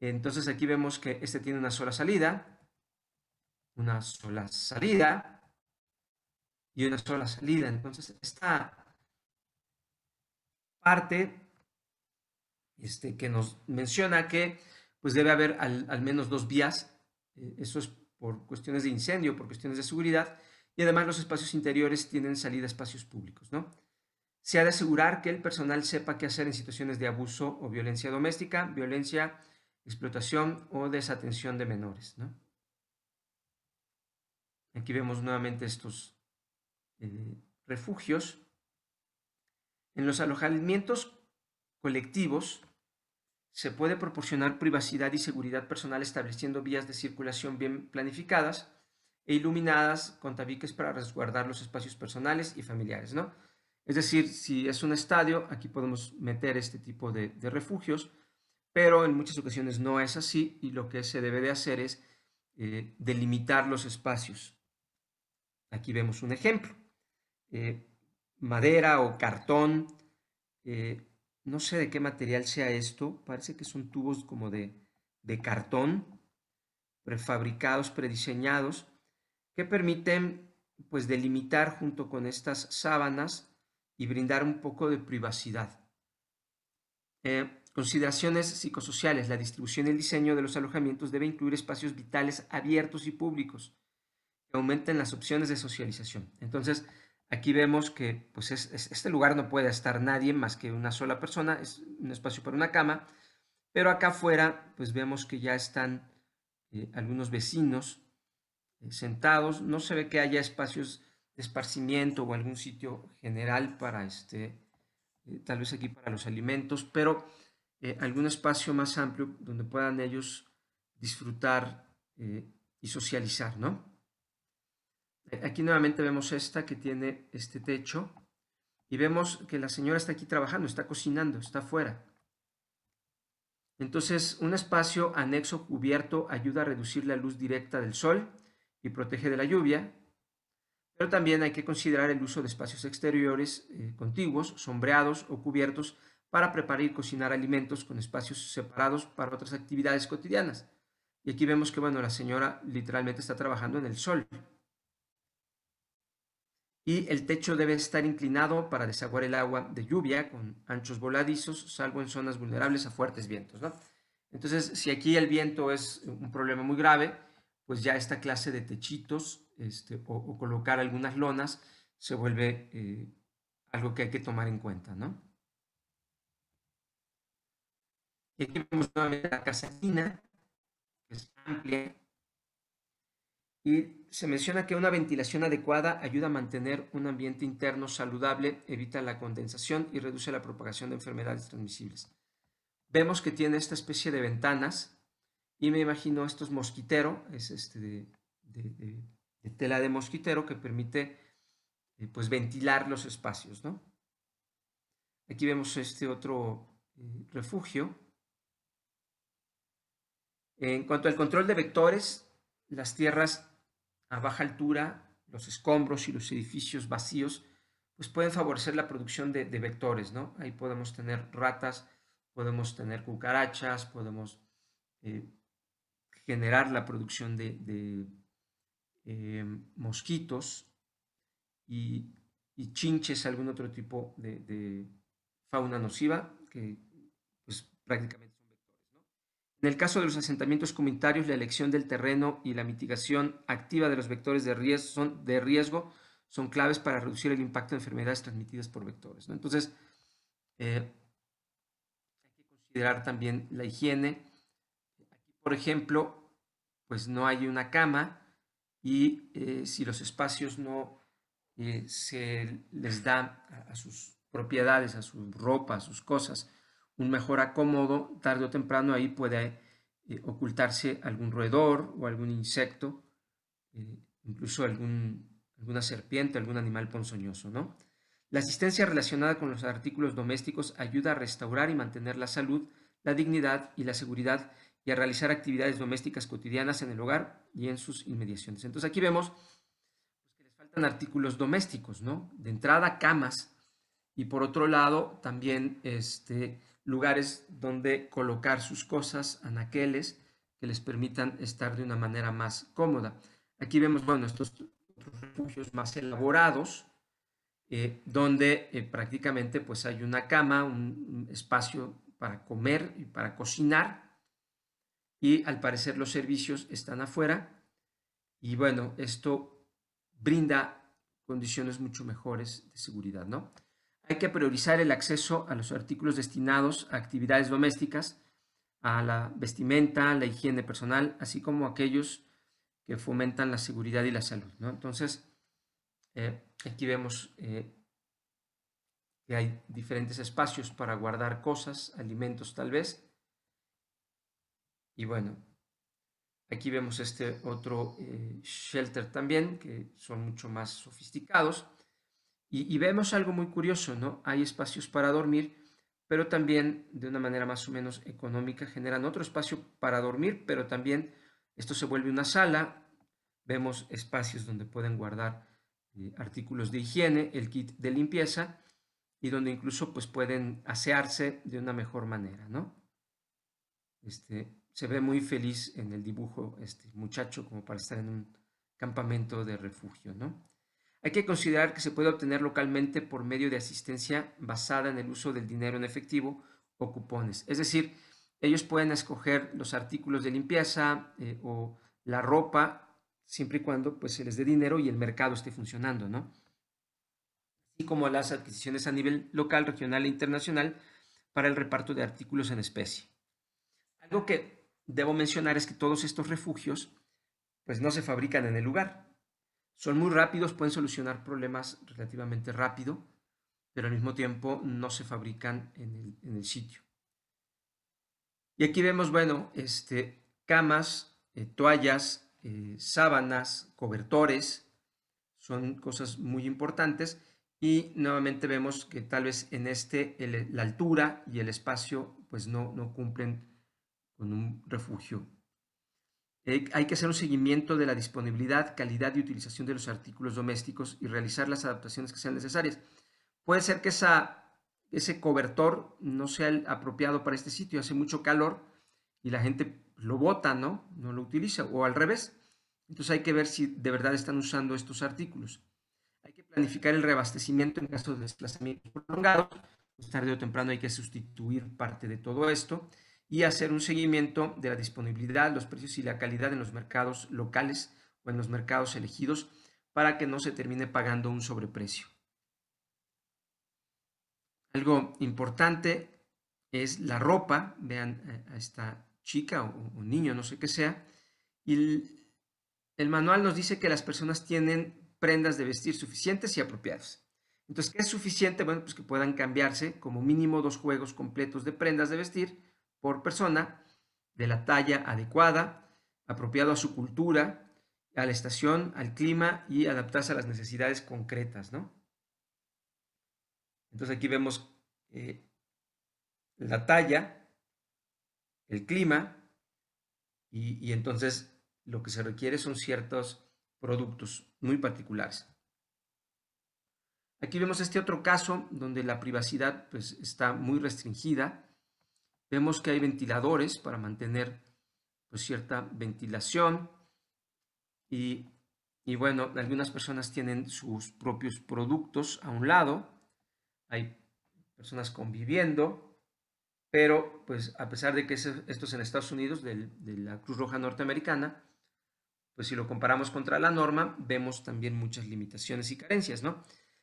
Entonces aquí vemos que este tiene una sola salida, una sola salida, y una sola salida. Entonces, esta parte este, que nos menciona que pues debe haber al, menos dos vías, eh, eso es por cuestiones de incendio, por cuestiones de seguridad, y además los espacios interiores tienen salida a espacios públicos, ¿no? Se ha de asegurar que el personal sepa qué hacer en situaciones de abuso o violencia doméstica, violencia, explotación o desatención de menores, Aquí vemos nuevamente estos, refugios, en los alojamientos colectivos se puede proporcionar privacidad y seguridad personal estableciendo vías de circulación bien planificadas e iluminadas con tabiques para resguardar los espacios personales y familiares, ¿no? Es decir, si es un estadio, aquí podemos meter este tipo de, refugios, pero en muchas ocasiones no es así y lo que se debe de hacer es eh, delimitar los espacios. Aquí vemos un ejemplo. Eh, madera o cartón, eh, no sé de qué material sea esto, parece que son tubos como de, cartón, prefabricados, prediseñados, que permiten pues delimitar junto con estas sábanas y brindar un poco de privacidad. Eh, consideraciones psicosociales. La distribución y el diseño de los alojamientos debe incluir espacios vitales abiertos y públicos que aumenten las opciones de socialización. Entonces, Aquí vemos que pues este lugar no puede estar nadie más que una sola persona, es un espacio para una cama, pero acá afuera pues vemos que ya están eh, algunos vecinos eh, sentados, no se ve que haya espacios de esparcimiento o algún sitio general para este, eh, tal vez aquí para los alimentos, pero algún espacio más amplio donde puedan ellos disfrutar y socializar, ¿no? Aquí nuevamente vemos esta que tiene este techo y vemos que la señora está aquí trabajando, está cocinando, está afuera. Entonces, un espacio anexo cubierto ayuda a reducir la luz directa del sol y protege de la lluvia, pero también hay que considerar el uso de espacios exteriores eh, contiguos, sombreados o cubiertos para preparar y cocinar alimentos con espacios separados para otras actividades cotidianas. Y aquí vemos que, bueno, la señora literalmente está trabajando en el sol y el techo debe estar inclinado para desaguar el agua de lluvia con anchos voladizos, salvo en zonas vulnerables a fuertes vientos. Entonces, si aquí el viento es un problema muy grave, pues ya esta clase de techitos este, o, colocar algunas lonas se vuelve eh, algo que hay que tomar en cuenta, ¿no? Y aquí vemos nuevamente la que es amplia, y se menciona que una ventilación adecuada ayuda a mantener un ambiente interno saludable, evita la condensación y reduce la propagación de enfermedades transmisibles. Vemos que tiene esta especie de ventanas y me imagino esto es mosquitero, es este de, tela de mosquitero que permite eh, pues ventilar los espacios. ¿no? Aquí vemos este otro eh, refugio. En cuanto al control de vectores, las tierras a baja altura, los escombros y los edificios vacíos, pues pueden favorecer la producción de, vectores, ¿no? Ahí podemos tener ratas, podemos tener cucarachas, podemos eh, generar la producción de, eh, mosquitos y, chinches, algún otro tipo de, de fauna nociva que pues prácticamente en el caso de los asentamientos comunitarios, la elección del terreno y la mitigación activa de los vectores de riesgo son, claves para reducir el impacto de enfermedades transmitidas por vectores. Entonces, eh, hay que considerar también la higiene. Aquí, por ejemplo, pues no hay una cama y eh, si los espacios no eh, se les da a, a sus propiedades, a su ropa, a sus cosas, un mejor acomodo, tarde o temprano ahí puede eh, ocultarse algún roedor o algún insecto, eh, incluso algún, alguna serpiente, algún animal ponzoñoso. ¿no? La asistencia relacionada con los artículos domésticos ayuda a restaurar y mantener la salud, la dignidad y la seguridad y a realizar actividades domésticas cotidianas en el hogar y en sus inmediaciones. Entonces aquí vemos que les faltan artículos domésticos, ¿no? De entrada, camas y por otro lado también este, lugares donde colocar sus cosas, anaqueles, que les permitan estar de una manera más cómoda. Aquí vemos, bueno, estos refugios más elaborados, eh, donde eh, prácticamente pues hay una cama, un, un espacio para comer y para cocinar, y al parecer los servicios están afuera, y bueno, esto brinda condiciones mucho mejores de seguridad, ¿no? Hay que priorizar el acceso a los artículos destinados a actividades domésticas, a la vestimenta, la higiene personal, así como aquellos que fomentan la seguridad y la salud. Entonces, eh, aquí vemos eh, que hay diferentes espacios para guardar cosas, alimentos tal vez. Y bueno, aquí vemos este otro eh, shelter también, que son mucho más sofisticados. Y, vemos algo muy curioso, ¿no? Hay espacios para dormir, pero también de una manera más o menos económica generan otro espacio para dormir, pero también esto se vuelve una sala. Vemos espacios donde pueden guardar eh, artículos de higiene, el kit de limpieza y donde incluso pues pueden asearse de una mejor manera, ¿no? Este, se ve muy feliz en el dibujo este muchacho como para estar en un campamento de refugio, ¿no? Hay que considerar que se puede obtener localmente por medio de asistencia basada en el uso del dinero en efectivo o cupones. Es decir, ellos pueden escoger los artículos de limpieza eh, o la ropa, siempre y cuando pues, se les dé dinero y el mercado esté funcionando, ¿no? Así como las adquisiciones a nivel local, regional e internacional para el reparto de artículos en especie. Algo que debo mencionar es que todos estos refugios pues, no se fabrican en el lugar, son muy rápidos, pueden solucionar problemas relativamente rápido, pero al mismo tiempo no se fabrican en el, sitio. Y aquí vemos, bueno, este, camas, eh, toallas, eh, sábanas, cobertores, son cosas muy importantes. Y nuevamente vemos que tal vez en este la altura y el espacio pues no, no cumplen con un refugio eh, hay que hacer un seguimiento de la disponibilidad, calidad y utilización de los artículos domésticos y realizar las adaptaciones que sean necesarias. Puede ser que ese cobertor no sea el apropiado para este sitio, hace mucho calor y la gente lo bota, ¿no? No lo utiliza, o al revés. Entonces hay que ver si de verdad están usando estos artículos. Hay que planificar el reabastecimiento en caso de desplazamientos prolongados. Pues tarde o temprano hay que sustituir parte de todo esto y hacer un seguimiento de la disponibilidad, los precios y la calidad en los mercados locales o en los mercados elegidos para que no se termine pagando un sobreprecio. Algo importante es la ropa, vean a esta chica o, un niño, no sé qué sea, y el, el manual nos dice que las personas tienen prendas de vestir suficientes y apropiadas. Entonces, ¿qué es suficiente? Bueno, pues que puedan cambiarse como mínimo dos juegos completos de prendas de vestir por persona, de la talla adecuada, apropiado a su cultura, a la estación, al clima y adaptarse a las necesidades concretas, Entonces aquí vemos eh, la talla, el clima y, entonces lo que se requiere son ciertos productos muy particulares. Aquí vemos este otro caso donde la privacidad pues, está muy restringida Vemos que hay ventiladores para mantener pues, cierta ventilación y, bueno, algunas personas tienen sus propios productos a un lado, hay personas conviviendo, pero pues a pesar de que esto es en Estados Unidos, de la Cruz Roja norteamericana, pues si lo comparamos contra la norma, vemos también muchas limitaciones y carencias, ¿no?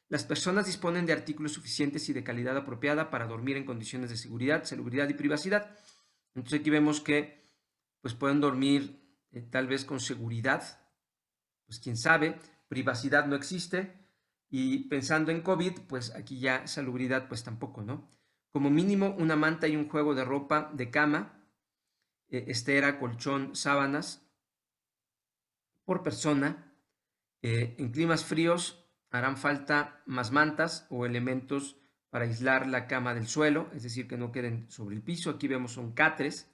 Las personas disponen de artículos suficientes y de calidad apropiada para dormir en condiciones de seguridad, salubridad y privacidad. Entonces aquí vemos que pues pueden dormir eh, tal vez con seguridad, pues quién sabe, privacidad no existe y pensando en COVID, pues aquí ya salubridad pues tampoco, ¿no? Como mínimo una manta y un juego de ropa de cama, eh, estera, colchón, sábanas por persona. Eh, en climas fríos Harán falta más mantas o elementos para aislar la cama del suelo, es decir, que no queden sobre el piso. Aquí vemos un catres.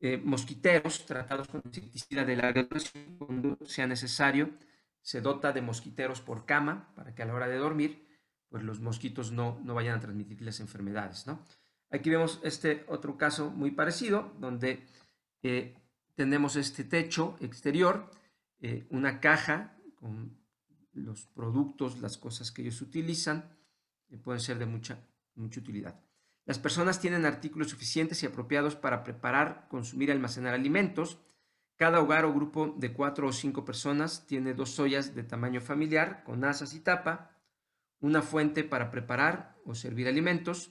Eh, mosquiteros tratados con insecticida de larga duración cuando sea necesario. Se dota de mosquiteros por cama para que a la hora de dormir pues los mosquitos no, no vayan a transmitir las enfermedades. Aquí vemos este otro caso muy parecido donde eh, tenemos este techo exterior, eh, una caja con los productos, las cosas que ellos utilizan, eh, pueden ser de mucha, mucha utilidad. Las personas tienen artículos suficientes y apropiados para preparar, consumir y almacenar alimentos. Cada hogar o grupo de cuatro o cinco personas tiene dos ollas de tamaño familiar con asas y tapa, una fuente para preparar o servir alimentos,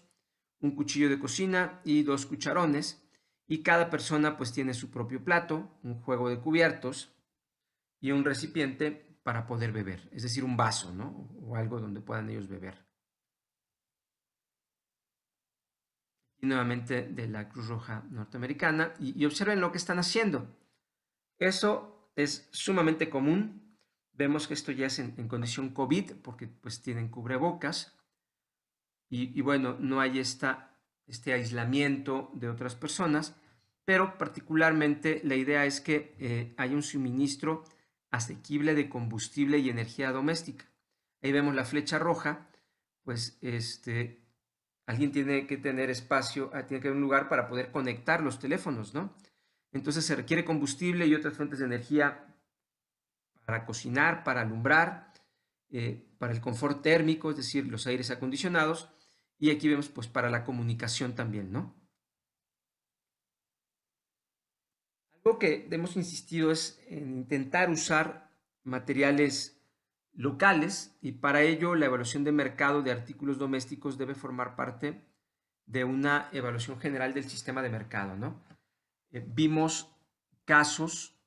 un cuchillo de cocina y dos cucharones. Y cada persona pues tiene su propio plato, un juego de cubiertos y un recipiente para poder beber, es decir, un vaso, ¿no? O algo donde puedan ellos beber. Y nuevamente de la Cruz Roja norteamericana, y, observen lo que están haciendo. Eso es sumamente común. Vemos que esto ya es en, condición COVID, porque pues tienen cubrebocas. Y, bueno, no hay esta, este aislamiento de otras personas, pero particularmente la idea es que eh, hay un suministro asequible de combustible y energía doméstica. Ahí vemos la flecha roja, pues este, alguien tiene que tener espacio, ah, tiene que haber un lugar para poder conectar los teléfonos, ¿no? Entonces se requiere combustible y otras fuentes de energía para cocinar, para alumbrar, eh, para el confort térmico, es decir, los aires acondicionados, y aquí vemos pues para la comunicación también, ¿no? Lo que hemos insistido es en intentar usar materiales locales y para ello la evaluación de mercado de artículos domésticos debe formar parte de una evaluación general del sistema de mercado. ¿no? Eh, vimos casos,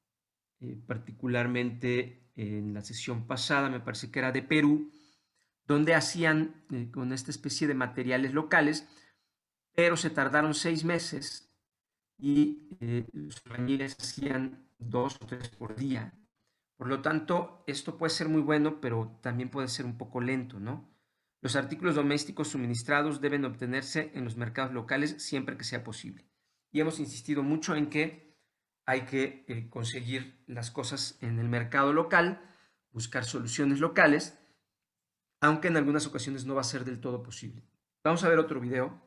eh, particularmente en la sesión pasada, me parece que era de Perú, donde hacían eh, con esta especie de materiales locales, pero se tardaron seis meses y eh, los albañiles hacían dos o tres por día. Por lo tanto, esto puede ser muy bueno, pero también puede ser un poco lento, ¿no? Los artículos domésticos suministrados deben obtenerse en los mercados locales siempre que sea posible. Y hemos insistido mucho en que hay que eh, conseguir las cosas en el mercado local, buscar soluciones locales, aunque en algunas ocasiones no va a ser del todo posible. Vamos a ver otro video.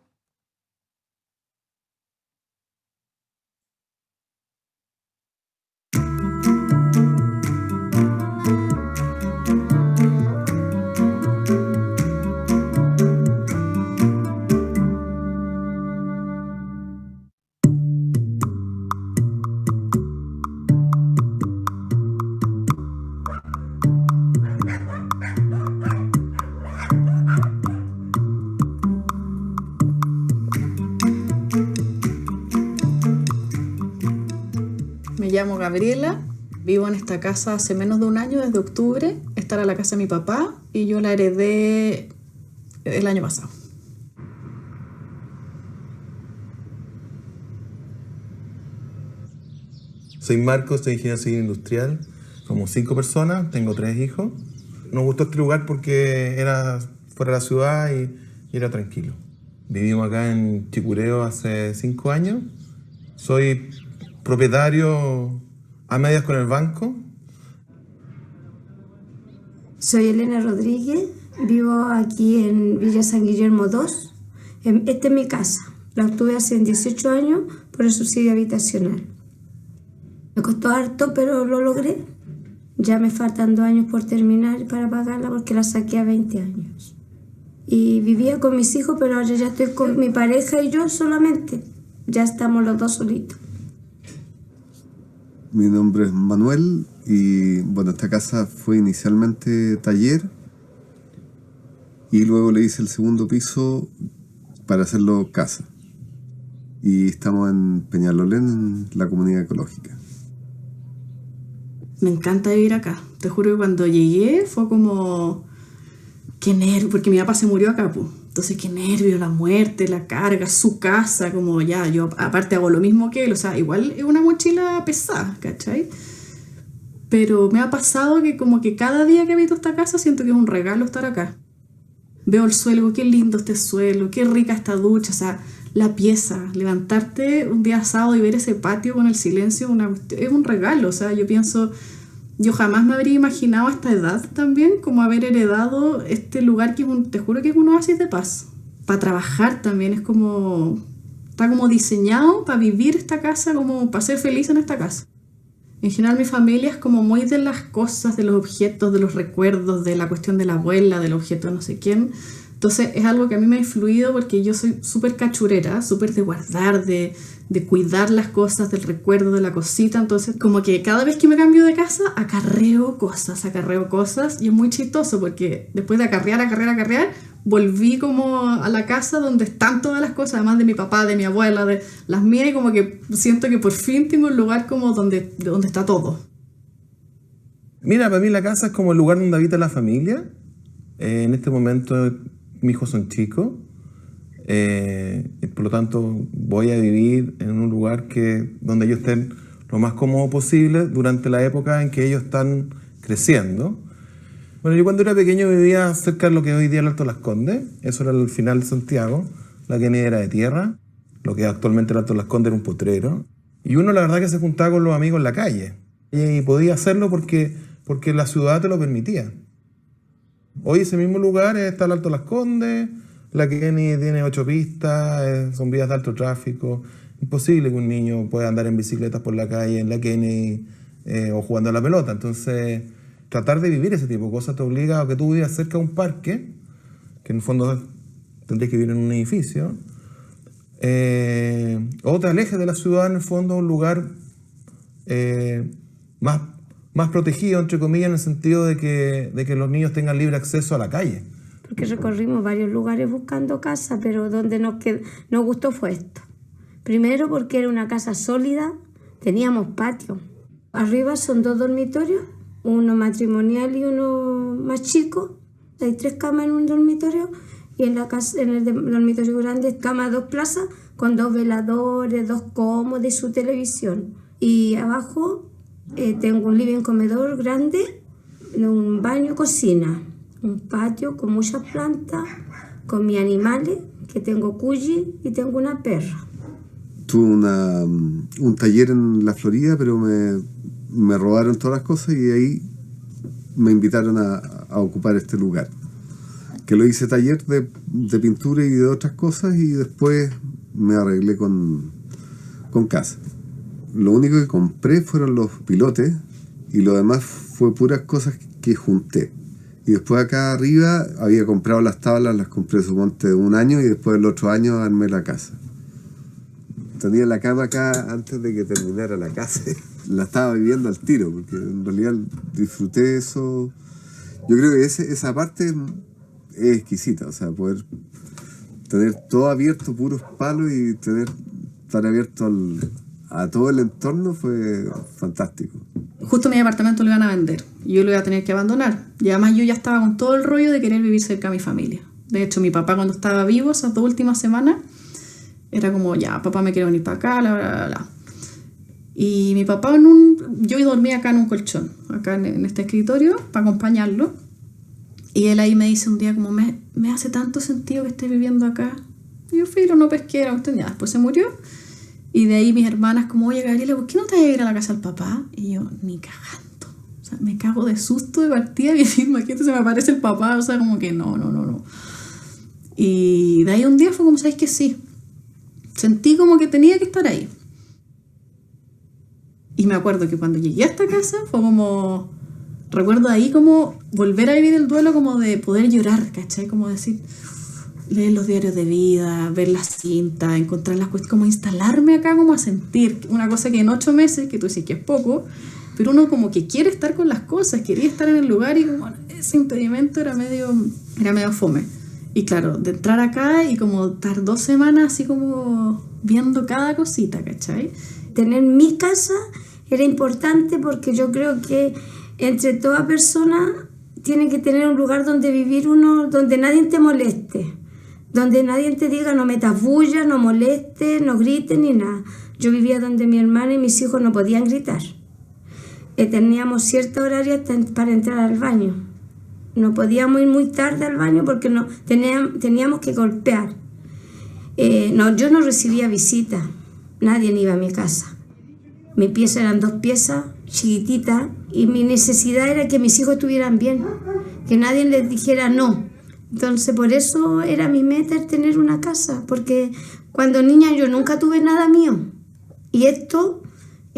Gabriela, vivo en esta casa hace menos de un año, desde octubre. Esta era la casa de mi papá y yo la heredé el año pasado. Soy Marcos, soy ingeniero civil industrial. Somos cinco personas, tengo tres hijos. Nos gustó este lugar porque era fuera de la ciudad y, era tranquilo. Vivimos acá en Chicureo hace cinco años. Soy propietario a medias con el banco. Soy Elena Rodríguez, vivo aquí en Villa San Guillermo II. Em, esta es mi casa, la obtuve hace 18 años por el subsidio habitacional. Me costó harto, pero lo logré. Ya me faltan dos años por terminar para pagarla porque la saqué a 20 años. Y vivía con mis hijos, pero ahora ya estoy con mi pareja y yo solamente. Ya estamos los dos solitos. Mi nombre es Manuel y bueno, esta casa fue inicialmente taller y luego le hice el segundo piso para hacerlo casa. Y estamos en Peñalolén, en la comunidad ecológica. Me encanta vivir acá. Te juro que cuando llegué fue como... que nervio! Porque mi papá se murió acá, pues. Entonces, qué nervio, la muerte, la carga, su casa, como ya, yo aparte hago lo mismo que él, o sea, igual es una mochila pesada, ¿cachai? Pero me ha pasado que como que cada día que habito esta casa siento que es un regalo estar acá. Veo el suelo, qué lindo este suelo, qué rica esta ducha, o sea, la pieza, levantarte un día sábado y ver ese patio con el silencio, es un regalo, o sea, yo pienso yo jamás me habría imaginado a esta edad también como haber heredado este lugar que es te juro que es un oasis de paz. Para trabajar también es como, está como diseñado para vivir esta casa, como para ser feliz en esta casa. En general mi familia es como muy de las cosas, de los objetos, de los recuerdos, de la cuestión de la abuela, del objeto no sé quién. Entonces es algo que a mí me ha influido porque yo soy súper cachurera, súper de guardar, de de cuidar las cosas, del recuerdo de la cosita. Entonces, como que cada vez que me cambio de casa, acarreo cosas, acarreo cosas. Y es muy chistoso porque después de acarrear, acarrear, acarrear, volví como a la casa donde están todas las cosas, además de mi papá, de mi abuela, de las mías. Y como que siento que por fin tengo un lugar como donde, donde está todo. Mira, para mí la casa es como el lugar donde habita la familia. Eh, en este momento mis hijos son chicos eh, por lo tanto, voy a vivir en un lugar que, donde ellos estén lo más cómodo posible durante la época en que ellos están creciendo. Bueno, yo cuando era pequeño vivía cerca de lo que hoy día es el Alto Las Condes. Eso era el final de Santiago. La ni era de tierra. Lo que actualmente el Alto Las Condes era un potrero. Y uno, la verdad, que se juntaba con los amigos en la calle. Y podía hacerlo porque, porque la ciudad te lo permitía. Hoy ese mismo lugar está el Alto Las Condes, la Kenny tiene ocho pistas, eh, son vías de alto tráfico. Imposible que un niño pueda andar en bicicletas por la calle en la Kenny eh, o jugando a la pelota. Entonces, tratar de vivir ese tipo de cosas te obliga a que tú vivas cerca de un parque, que en el fondo tendrías que vivir en un edificio, eh, otra o te alejes de la ciudad en el fondo un lugar más, más protegido, entre comillas, en el sentido de de que los niños tengan libre acceso a la calle porque recorrimos varios lugares buscando casa, pero donde nos, nos gustó fue esto. Primero porque era una casa sólida, teníamos patio. Arriba son dos dormitorios, uno matrimonial y uno más chico. Hay tres camas en un dormitorio y en, la casa, en el dormitorio grande cama dos plazas con dos veladores, dos cómodos y su televisión. Y abajo eh, tengo un living comedor grande, un baño, cocina un patio con muchas plantas, con mis animales, que tengo cuyi y tengo una perra. Tuve una, un taller en la Florida, pero me, robaron todas las cosas y ahí me invitaron a, ocupar este lugar. Que lo hice taller de, pintura y de otras cosas y después me arreglé con, con casa. Lo único que compré fueron los pilotes y lo demás fue puras cosas que junté. Y después acá arriba había comprado las tablas, las compré de un año y después el otro año armé la casa. Tenía la cama acá antes de que terminara la casa. la estaba viviendo al tiro, porque en realidad disfruté eso. Yo creo que esa parte es exquisita, o sea, poder tener todo abierto, puros palos y tener estar abierto al, a todo el entorno fue fantástico. Justo mi departamento lo iban a vender yo lo iba a tener que abandonar. Y además yo ya estaba con todo el rollo de querer vivir cerca a mi familia. De hecho, mi papá cuando estaba vivo esas dos últimas semanas, era como, ya, papá me quiere venir para acá, la, la, la. Y mi papá en un... Yo dormía acá en un colchón, acá en, este escritorio, para acompañarlo. Y él ahí me dice un día como, me, me hace tanto sentido que esté viviendo acá. Y yo lo no pesquera, ya, después se murió. Y de ahí mis hermanas como, oye Gabriela, ¿por qué no te vas a ir a la casa al papá? Y yo, ni cagando me cago de susto de partida y decir, imagínate, se me aparece el papá, o sea, como que no, no, no, no. Y de ahí un día fue como, ¿sabes que sí? Sentí como que tenía que estar ahí. Y me acuerdo que cuando llegué a esta casa fue como, recuerdo ahí como volver a vivir el duelo, como de poder llorar, ¿cachai? Como decir, leer los diarios de vida, ver la cinta encontrar las cuestiones, como instalarme acá, como a sentir. Una cosa que en ocho meses, que tú dices que es poco, pero uno como que quiere estar con las cosas, quería estar en el lugar y como ese impedimento era medio, era medio fome. Y claro, de entrar acá y como estar dos semanas así como viendo cada cosita, ¿cachai? Tener mi casa era importante porque yo creo que entre toda persona tiene que tener un lugar donde vivir uno, donde nadie te moleste, donde nadie te diga no metas bulla, no moleste, no grites ni nada. Yo vivía donde mi hermana y mis hijos no podían gritar teníamos cierta horaria para entrar al baño. No podíamos ir muy tarde al baño porque no, teníamos que golpear. Eh, no, yo no recibía visitas, nadie iba a mi casa. Mi pieza eran dos piezas chiquititas y mi necesidad era que mis hijos estuvieran bien, que nadie les dijera no. Entonces por eso era mi meta tener una casa, porque cuando niña yo nunca tuve nada mío. Y esto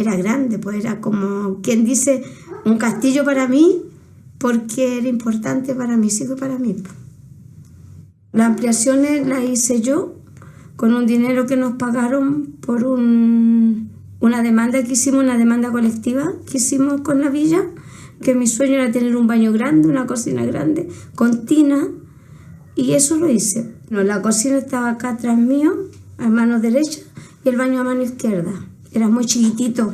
era grande, pues era como quien dice un castillo para mí porque era importante para mí, hijos y para mí. Pues. Las ampliaciones las hice yo con un dinero que nos pagaron por una demanda que hicimos, una demanda colectiva que hicimos con la villa, que mi sueño era tener un baño grande, una cocina grande, con tina, y eso lo hice. No, la cocina estaba acá atrás mío, a mano derecha, y el baño a mano izquierda eras muy chiquitito.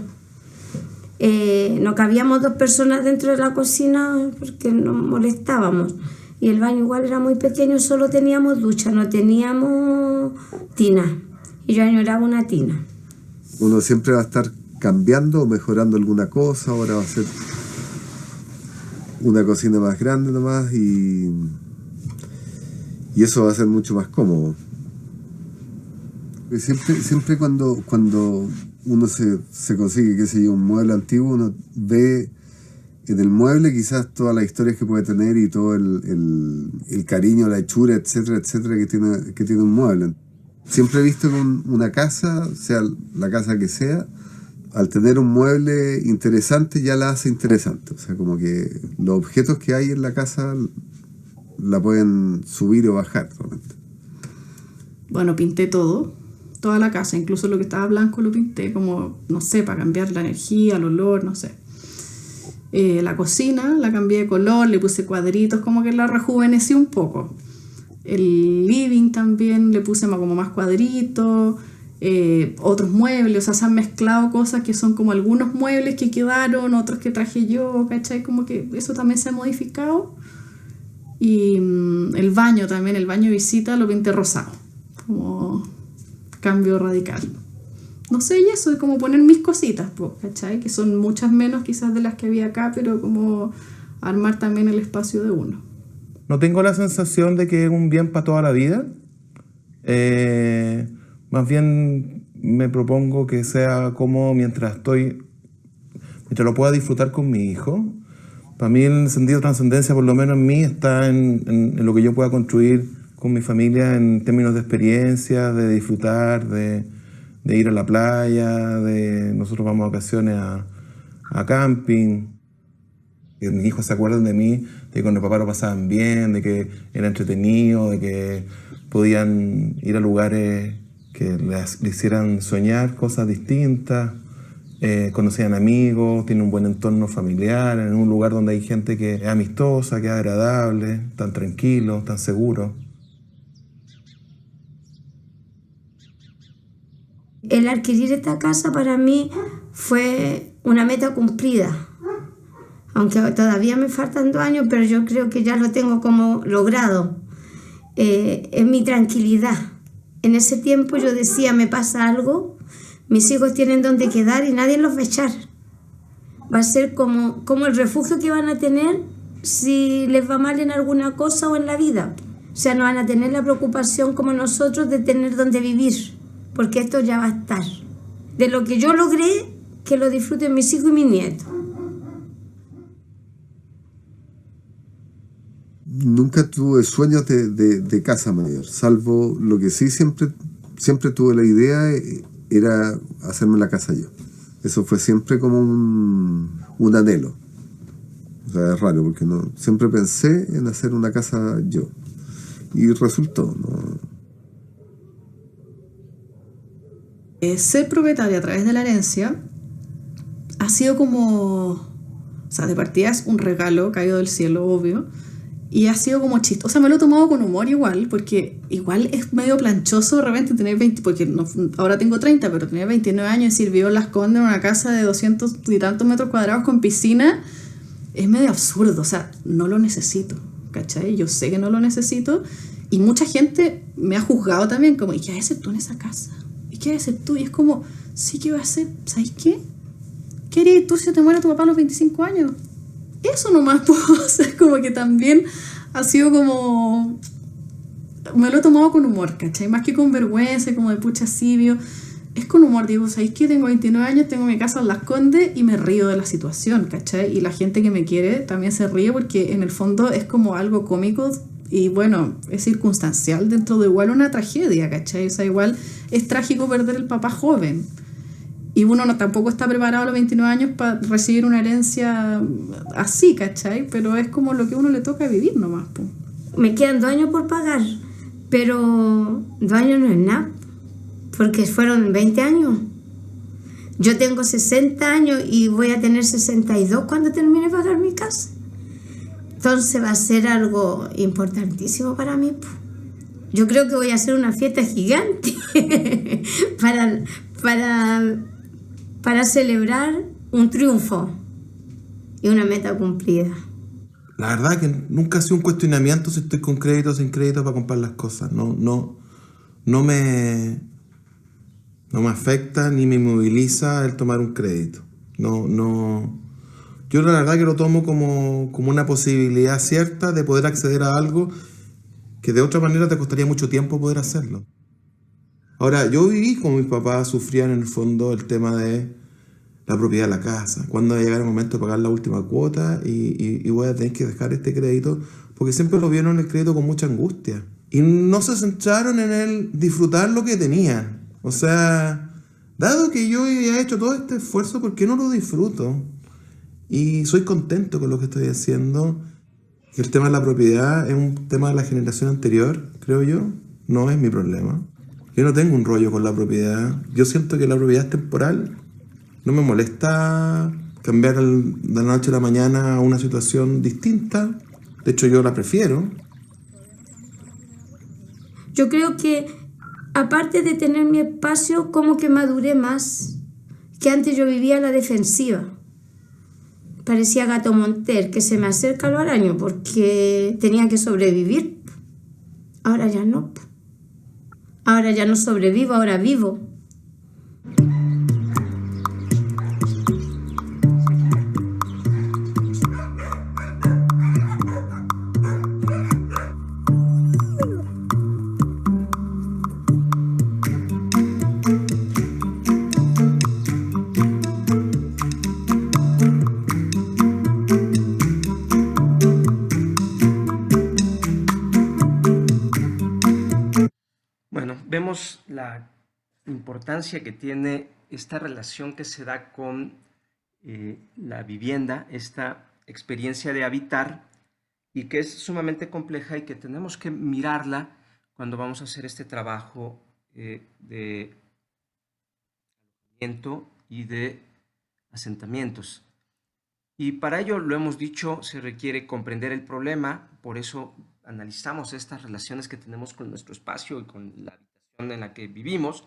Eh, no cabíamos dos personas dentro de la cocina porque nos molestábamos. Y el baño igual era muy pequeño, solo teníamos ducha, no teníamos tina. Y yo añoraba una tina. Uno siempre va a estar cambiando o mejorando alguna cosa, ahora va a ser una cocina más grande nomás y, y eso va a ser mucho más cómodo. Siempre, siempre cuando, cuando uno se, consigue, qué sé yo, un mueble antiguo, uno ve en el mueble quizás todas las historias que puede tener y todo el, cariño, la hechura, etcétera, etcétera, que tiene, que tiene un mueble. Siempre he visto que una casa, sea la casa que sea, al tener un mueble interesante ya la hace interesante. O sea, como que los objetos que hay en la casa la pueden subir o bajar realmente. Bueno, pinté todo toda la casa, incluso lo que estaba blanco lo pinté como, no sé, para cambiar la energía, el olor, no sé. Eh, la cocina la cambié de color, le puse cuadritos, como que la rejuvenecí un poco. El living también le puse como más cuadritos, eh, otros muebles, o sea, se han mezclado cosas que son como algunos muebles que quedaron, otros que traje yo, ¿cachai? Como que eso también se ha modificado. Y mm, el baño también, el baño visita lo pinté rosado, como cambio radical. No sé, y eso es como poner mis cositas, ¿cachai? Que son muchas menos quizás de las que había acá, pero como armar también el espacio de uno. No tengo la sensación de que es un bien para toda la vida. Eh, más bien me propongo que sea como mientras estoy, mientras lo pueda disfrutar con mi hijo. Para mí el sentido de trascendencia, por lo menos en mí, está en lo que yo pueda construir con mi familia en términos de experiencia, de disfrutar, de, ir a la playa, de nosotros vamos a ocasiones a, camping. mis hijos se acuerdan de mí, de que con el papá lo pasaban bien, de que era entretenido, de que podían ir a lugares que les, hicieran soñar cosas distintas, eh, conocían amigos, tienen un buen entorno familiar, en un lugar donde hay gente que es amistosa, que es agradable, tan tranquilo, tan seguro. el adquirir esta casa para mí fue una meta cumplida. Aunque todavía me faltan dos años, pero yo creo que ya lo tengo como logrado. es eh, mi tranquilidad. En ese tiempo yo decía, me pasa algo, mis hijos tienen donde quedar y nadie los va a echar. Va a ser como, como el refugio que van a tener si les va mal en alguna cosa o en la vida. O sea, no van a tener la preocupación como nosotros de tener donde vivir porque esto ya va a estar. De lo que yo logré, que lo disfruten mis hijos y mis nietos. Nunca tuve sueños de, casa mayor, salvo lo que sí siempre, siempre tuve la idea eh, era hacerme la casa yo. Eso fue siempre como un, anhelo. O sea, es raro porque no siempre pensé en hacer una casa yo. Y resultó, ¿no? Eh, ser propietario a través de la herencia ha sido como, o sea, de partida es un regalo caído del cielo, obvio, y ha sido como chistoso. O sea, me lo he tomado con humor igual, porque igual es medio planchoso de repente tener 20, porque ahora tengo 30, pero tenía 29 años y sirvió las condes en una casa de 200 y tantos metros cuadrados con piscina. Es medio absurdo, o sea, no lo necesito, ¿cachai? Yo sé que no lo necesito. Y mucha gente me ha juzgado también, como, ¿y qué haces tú en esa casa? qué vas a ser tú? Y es como, sí que va a ser, ¿sabes qué? ¿Qué harías tú si te muere tu papá a los 25 años? Eso nomás puedo hacer, como que también ha sido como... Me lo he tomado con humor, ¿cachai? Más que con vergüenza, como de pucha sibio. Es con humor, digo, ¿sabes qué? tengo 29 años, tengo mi casa en Las Condes y me río de la situación, ¿cachai? Y la gente que me quiere también se ríe porque en el fondo es como algo cómico y bueno, es circunstancial dentro de igual una tragedia, ¿cachai? O sea, igual es trágico perder el papá joven. Y uno no, tampoco está preparado a los 29 años para recibir una herencia así, ¿cachai? Pero es como lo que uno le toca vivir nomás. Po. Me quedan dos años por pagar, pero dos años no es nada, porque fueron 20 años. Yo tengo 60 años y voy a tener 62 cuando termine de pagar mi casa entonces va a ser algo importantísimo para mí. Yo creo que voy a hacer una fiesta gigante para, para, para celebrar un triunfo y una meta cumplida. La verdad que nunca ha un cuestionamiento si estoy con crédito o sin crédito para comprar las cosas. No, no, no me, no me afecta ni me inmoviliza el tomar un crédito. No, no. Yo la verdad que lo tomo como, como una posibilidad cierta de poder acceder a algo que de otra manera te costaría mucho tiempo poder hacerlo. Ahora, yo viví como mis papás sufrían en el fondo el tema de la propiedad de la casa, cuando va el momento de pagar la última cuota y, y, voy a tener que dejar este crédito, porque siempre lo vieron el crédito con mucha angustia. Y no se centraron en el disfrutar lo que tenía. O sea, dado que yo he hecho todo este esfuerzo, ¿por qué no lo disfruto? Y soy contento con lo que estoy haciendo. El tema de la propiedad es un tema de la generación anterior, creo yo. No es mi problema. Yo no tengo un rollo con la propiedad. Yo siento que la propiedad es temporal. No me molesta cambiar de la noche a la mañana a una situación distinta. De hecho, yo la prefiero. Yo creo que, aparte de tener mi espacio, como que maduré más. Que antes yo vivía la defensiva. Parecía gato monter que se me acerca lo araño porque tenía que sobrevivir. Ahora ya no. Ahora ya no sobrevivo, ahora vivo. la importancia que tiene esta relación que se da con eh, la vivienda, esta experiencia de habitar, y que es sumamente compleja y que tenemos que mirarla cuando vamos a hacer este trabajo eh, de alojamiento y de asentamientos. Y para ello, lo hemos dicho, se requiere comprender el problema, por eso analizamos estas relaciones que tenemos con nuestro espacio y con la en la que vivimos.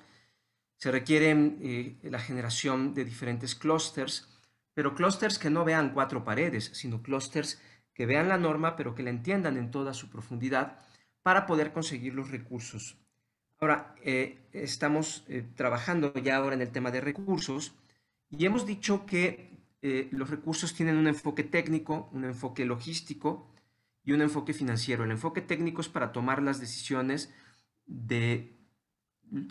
Se requieren eh, la generación de diferentes clústeres, pero clústeres que no vean cuatro paredes, sino clústeres que vean la norma, pero que la entiendan en toda su profundidad para poder conseguir los recursos. Ahora, eh, estamos eh, trabajando ya ahora en el tema de recursos y hemos dicho que los recursos tienen un enfoque técnico, un enfoque logístico y un enfoque financiero. El enfoque técnico es para tomar las decisiones de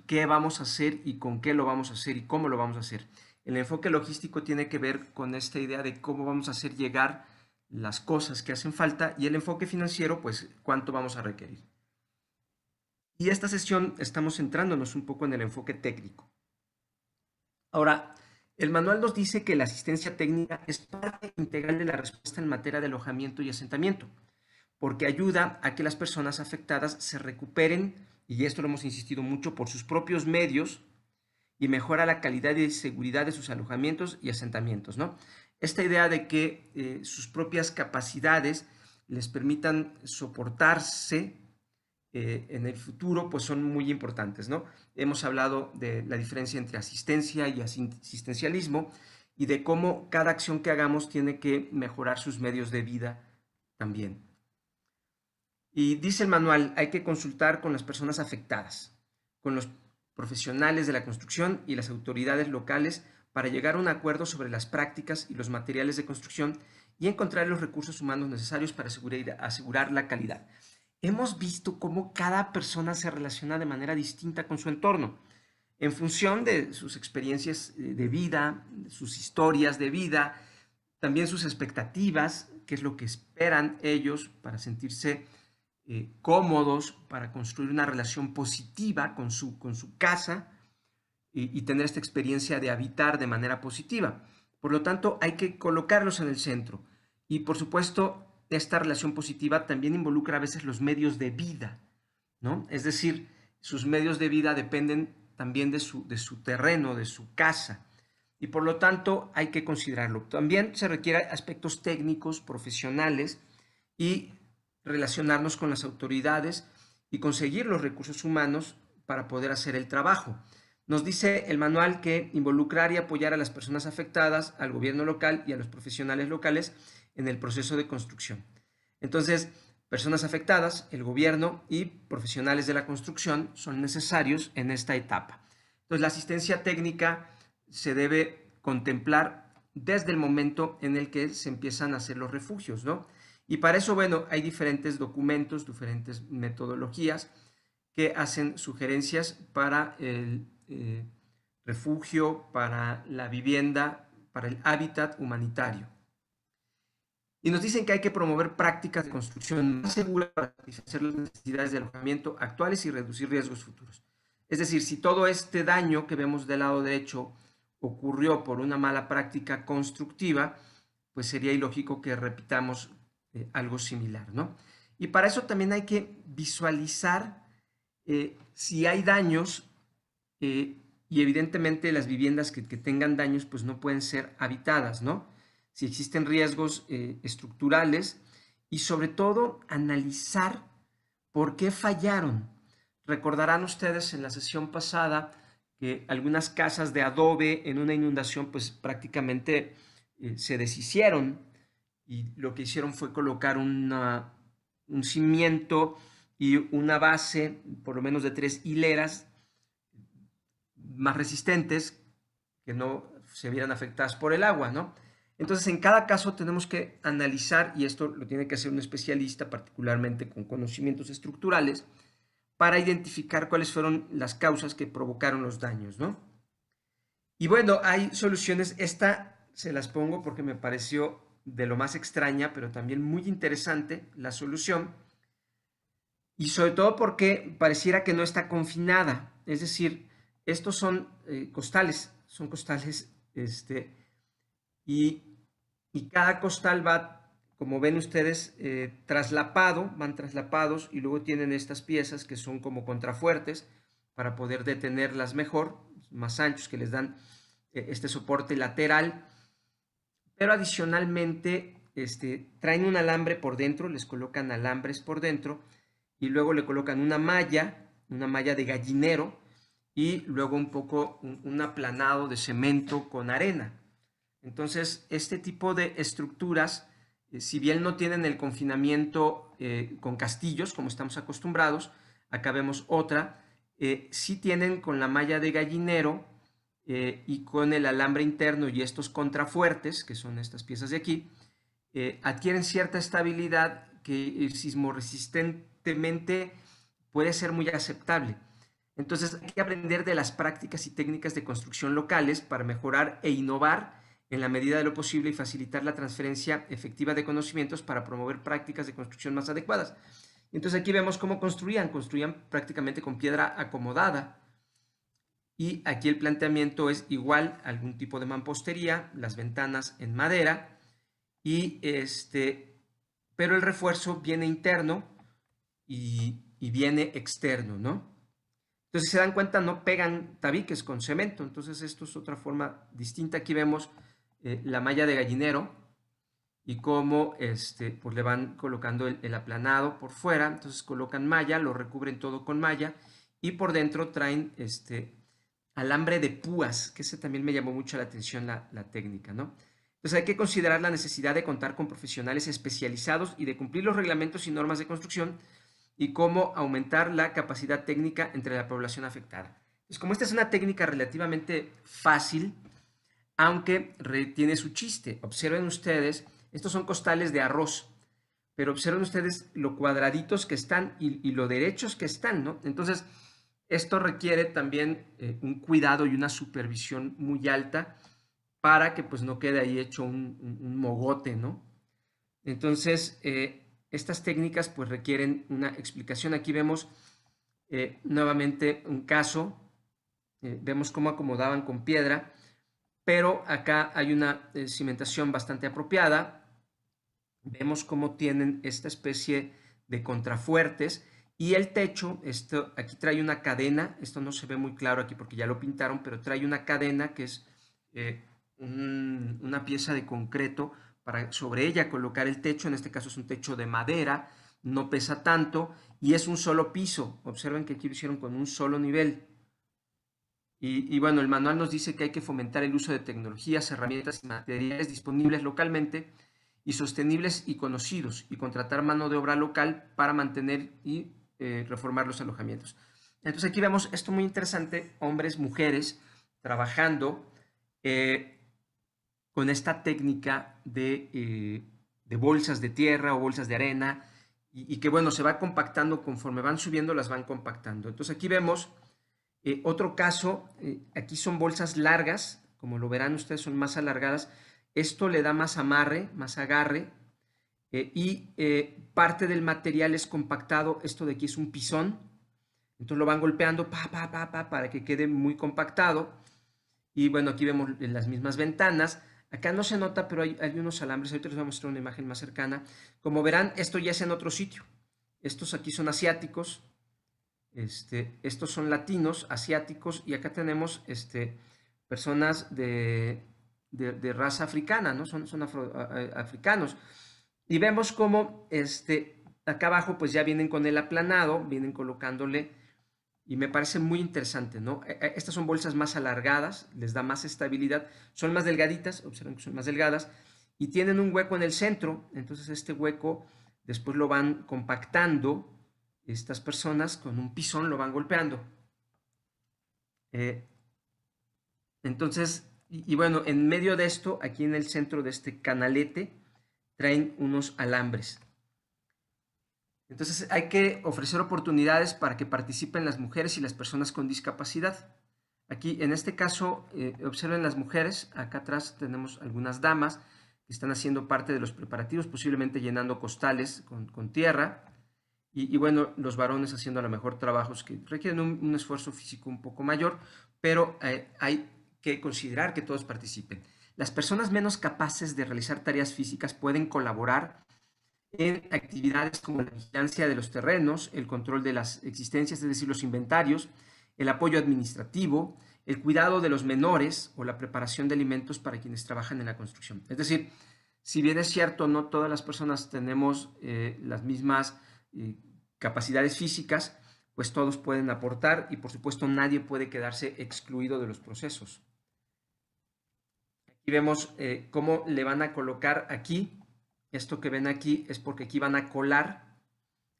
qué vamos a hacer y con qué lo vamos a hacer y cómo lo vamos a hacer. El enfoque logístico tiene que ver con esta idea de cómo vamos a hacer llegar las cosas que hacen falta y el enfoque financiero, pues cuánto vamos a requerir. Y esta sesión estamos centrándonos un poco en el enfoque técnico. Ahora, el manual nos dice que la asistencia técnica es parte integral de la respuesta en materia de alojamiento y asentamiento, porque ayuda a que las personas afectadas se recuperen y esto lo hemos insistido mucho, por sus propios medios y mejora la calidad y seguridad de sus alojamientos y asentamientos. ¿no? Esta idea de que eh, sus propias capacidades les permitan soportarse eh, en el futuro, pues son muy importantes. ¿no? Hemos hablado de la diferencia entre asistencia y asistencialismo y de cómo cada acción que hagamos tiene que mejorar sus medios de vida también. Y dice el manual, hay que consultar con las personas afectadas, con los profesionales de la construcción y las autoridades locales para llegar a un acuerdo sobre las prácticas y los materiales de construcción y encontrar los recursos humanos necesarios para asegurar, la calidad. Hemos visto cómo cada persona se relaciona de manera distinta con su entorno, en función de sus experiencias eh, de vida, sus historias de vida, también sus expectativas, qué es lo que esperan ellos para sentirse eh, cómodos, para construir una relación positiva con su, con su casa y, y tener esta experiencia de habitar de manera positiva. Por lo tanto, hay que colocarlos en el centro. Y por supuesto, esta relación positiva también involucra a veces los medios de vida, ¿no? Es decir, sus medios de vida dependen también de su, de su terreno, de su casa. Y por lo tanto, hay que considerarlo. También se requieren aspectos técnicos, profesionales, y relacionarnos con las autoridades y conseguir los recursos humanos para poder hacer el trabajo. Nos dice el manual que involucrar y apoyar a las personas afectadas, al gobierno local y a los profesionales locales en el proceso de construcción. Entonces, personas afectadas, el gobierno y profesionales de la construcción son necesarios en esta etapa. Entonces, la asistencia técnica se debe contemplar desde el momento en el que se empiezan a hacer los refugios, ¿no? Y para eso, bueno, hay diferentes documentos, diferentes metodologías que hacen sugerencias para el eh, refugio, para la vivienda, para el hábitat humanitario. Y nos dicen que hay que promover prácticas de construcción más seguras para satisfacer las necesidades de alojamiento actuales y reducir riesgos futuros. Es decir, si todo este daño que vemos del lado derecho ocurrió por una mala práctica constructiva, pues sería ilógico que repitamos eh, algo similar, ¿no? Y para eso también hay que visualizar eh, si hay daños eh, y evidentemente las viviendas que, que, tengan daños pues no pueden ser habitadas, ¿no? Si existen riesgos estructurales y sobre todo analizar por qué fallaron. Recordarán ustedes en la sesión pasada que algunas casas de adobe en una inundación pues prácticamente se deshicieron y lo que hicieron fue colocar un cimiento y una base, por lo menos de tres hileras más resistentes que no se vieran afectadas por el agua, ¿no? Entonces, en cada caso tenemos que analizar, y esto lo tiene que hacer un especialista, particularmente con conocimientos estructurales, para identificar cuáles fueron las causas que provocaron los daños, ¿no? Y bueno, hay soluciones, esta se las pongo porque me pareció de lo más extraña, pero también muy interesante la solución. Y sobre todo porque pareciera que no está confinada. Es decir, estos son eh, costales, son costales, este, y, y, cada costal va, como ven ustedes, eh, traslapado, van traslapados y luego tienen estas piezas que son como contrafuertes para poder detenerlas mejor, más anchos, que les dan eh, este soporte lateral pero adicionalmente este, traen un alambre por dentro, les colocan alambres por dentro y luego le colocan una malla, una malla de gallinero y luego un poco un, aplanado de cemento con arena. Entonces, este tipo de estructuras, eh, si bien no tienen el confinamiento eh, con castillos, como estamos acostumbrados, acá vemos otra, si eh, sí tienen con la malla de gallinero, eh, y con el alambre interno y estos contrafuertes, que son estas piezas de aquí, eh, adquieren cierta estabilidad que sismoresistentemente puede ser muy aceptable. Entonces hay que aprender de las prácticas y técnicas de construcción locales para mejorar e innovar en la medida de lo posible y facilitar la transferencia efectiva de conocimientos para promover prácticas de construcción más adecuadas. Entonces aquí vemos cómo construían, construían prácticamente con piedra acomodada, y aquí el planteamiento es igual, algún tipo de mampostería, las ventanas en madera, y este, pero el refuerzo viene interno y, viene externo, ¿no? Entonces, si se dan cuenta, no pegan tabiques con cemento. Entonces, esto es otra forma distinta. Aquí vemos eh, la malla de gallinero y cómo este, pues le van colocando el, el, aplanado por fuera. Entonces, colocan malla, lo recubren todo con malla y por dentro traen este, alambre de púas, que ese también me llamó mucho la atención la, técnica, ¿no? Entonces hay que considerar la necesidad de contar con profesionales especializados y de cumplir los reglamentos y normas de construcción y cómo aumentar la capacidad técnica entre la población afectada. es como esta es una técnica relativamente fácil, aunque tiene su chiste, observen ustedes, estos son costales de arroz, pero observen ustedes lo cuadraditos que están y, y lo derechos que están, ¿no? Entonces, esto requiere también eh, un cuidado y una supervisión muy alta para que pues no quede ahí hecho un, mogote, ¿no? Entonces, eh, estas técnicas pues requieren una explicación. Aquí vemos eh, nuevamente un caso, vemos cómo acomodaban con piedra, pero acá hay una cimentación bastante apropiada. Vemos cómo tienen esta especie de contrafuertes y el techo, esto, aquí trae una cadena, esto no se ve muy claro aquí porque ya lo pintaron, pero trae una cadena que es eh, una pieza de concreto para sobre ella colocar el techo, en este caso es un techo de madera, no pesa tanto y es un solo piso. Observen que aquí lo hicieron con un solo nivel. Y, y bueno, el manual nos dice que hay que fomentar el uso de tecnologías, herramientas y materiales disponibles localmente y sostenibles y conocidos y contratar mano de obra local para mantener y eh, reformar los alojamientos. Entonces aquí vemos esto muy interesante, hombres, mujeres, trabajando eh, con esta técnica eh, de, bolsas de tierra o bolsas de arena y, y, que bueno, se va compactando conforme van subiendo, las van compactando. Entonces aquí vemos otro caso, aquí son bolsas largas, como lo verán ustedes son más alargadas, esto le da más amarre, más agarre eh, y eh, parte del material es compactado, esto de aquí es un pisón, entonces lo van golpeando para que quede muy compactado. Y bueno, aquí vemos las mismas ventanas. Acá no se nota, pero hay, unos alambres. Ahorita les voy a mostrar una imagen más cercana. Como verán, esto ya es en otro sitio. Estos aquí son asiáticos. Este, estos son latinos, asiáticos. Y acá tenemos este, personas de, raza africana, ¿no? Son, son africanos. Y vemos cómo este, acá abajo pues ya vienen con el aplanado, vienen colocándole y me parece muy interesante, ¿no? E, e, estas son bolsas más alargadas, les da más estabilidad, son más delgaditas, observen que son más delgadas y tienen un hueco en el centro, entonces este hueco después lo van compactando estas personas con un pisón, lo van golpeando. Eh, entonces, y bueno, en medio de esto, aquí en el centro de este canalete, traen unos alambres. Entonces hay que ofrecer oportunidades para que participen las mujeres y las personas con discapacidad. Aquí, en este caso, eh, observen las mujeres, acá atrás tenemos algunas damas que están haciendo parte de los preparativos, posiblemente llenando costales con, tierra, y, bueno, los varones haciendo a lo mejor trabajos que requieren un, esfuerzo físico un poco mayor, pero eh, hay que considerar que todos participen. Las personas menos capaces de realizar tareas físicas pueden colaborar en actividades como la vigilancia de los terrenos, el control de las existencias, es decir, los inventarios, el apoyo administrativo, el cuidado de los menores o la preparación de alimentos para quienes trabajan en la construcción. Es decir, si bien es cierto, no todas las personas tenemos eh, las mismas eh, capacidades físicas, pues todos pueden aportar y por supuesto nadie puede quedarse excluido de los procesos vemos eh, cómo le van a colocar aquí. Esto que ven aquí es porque aquí van a colar.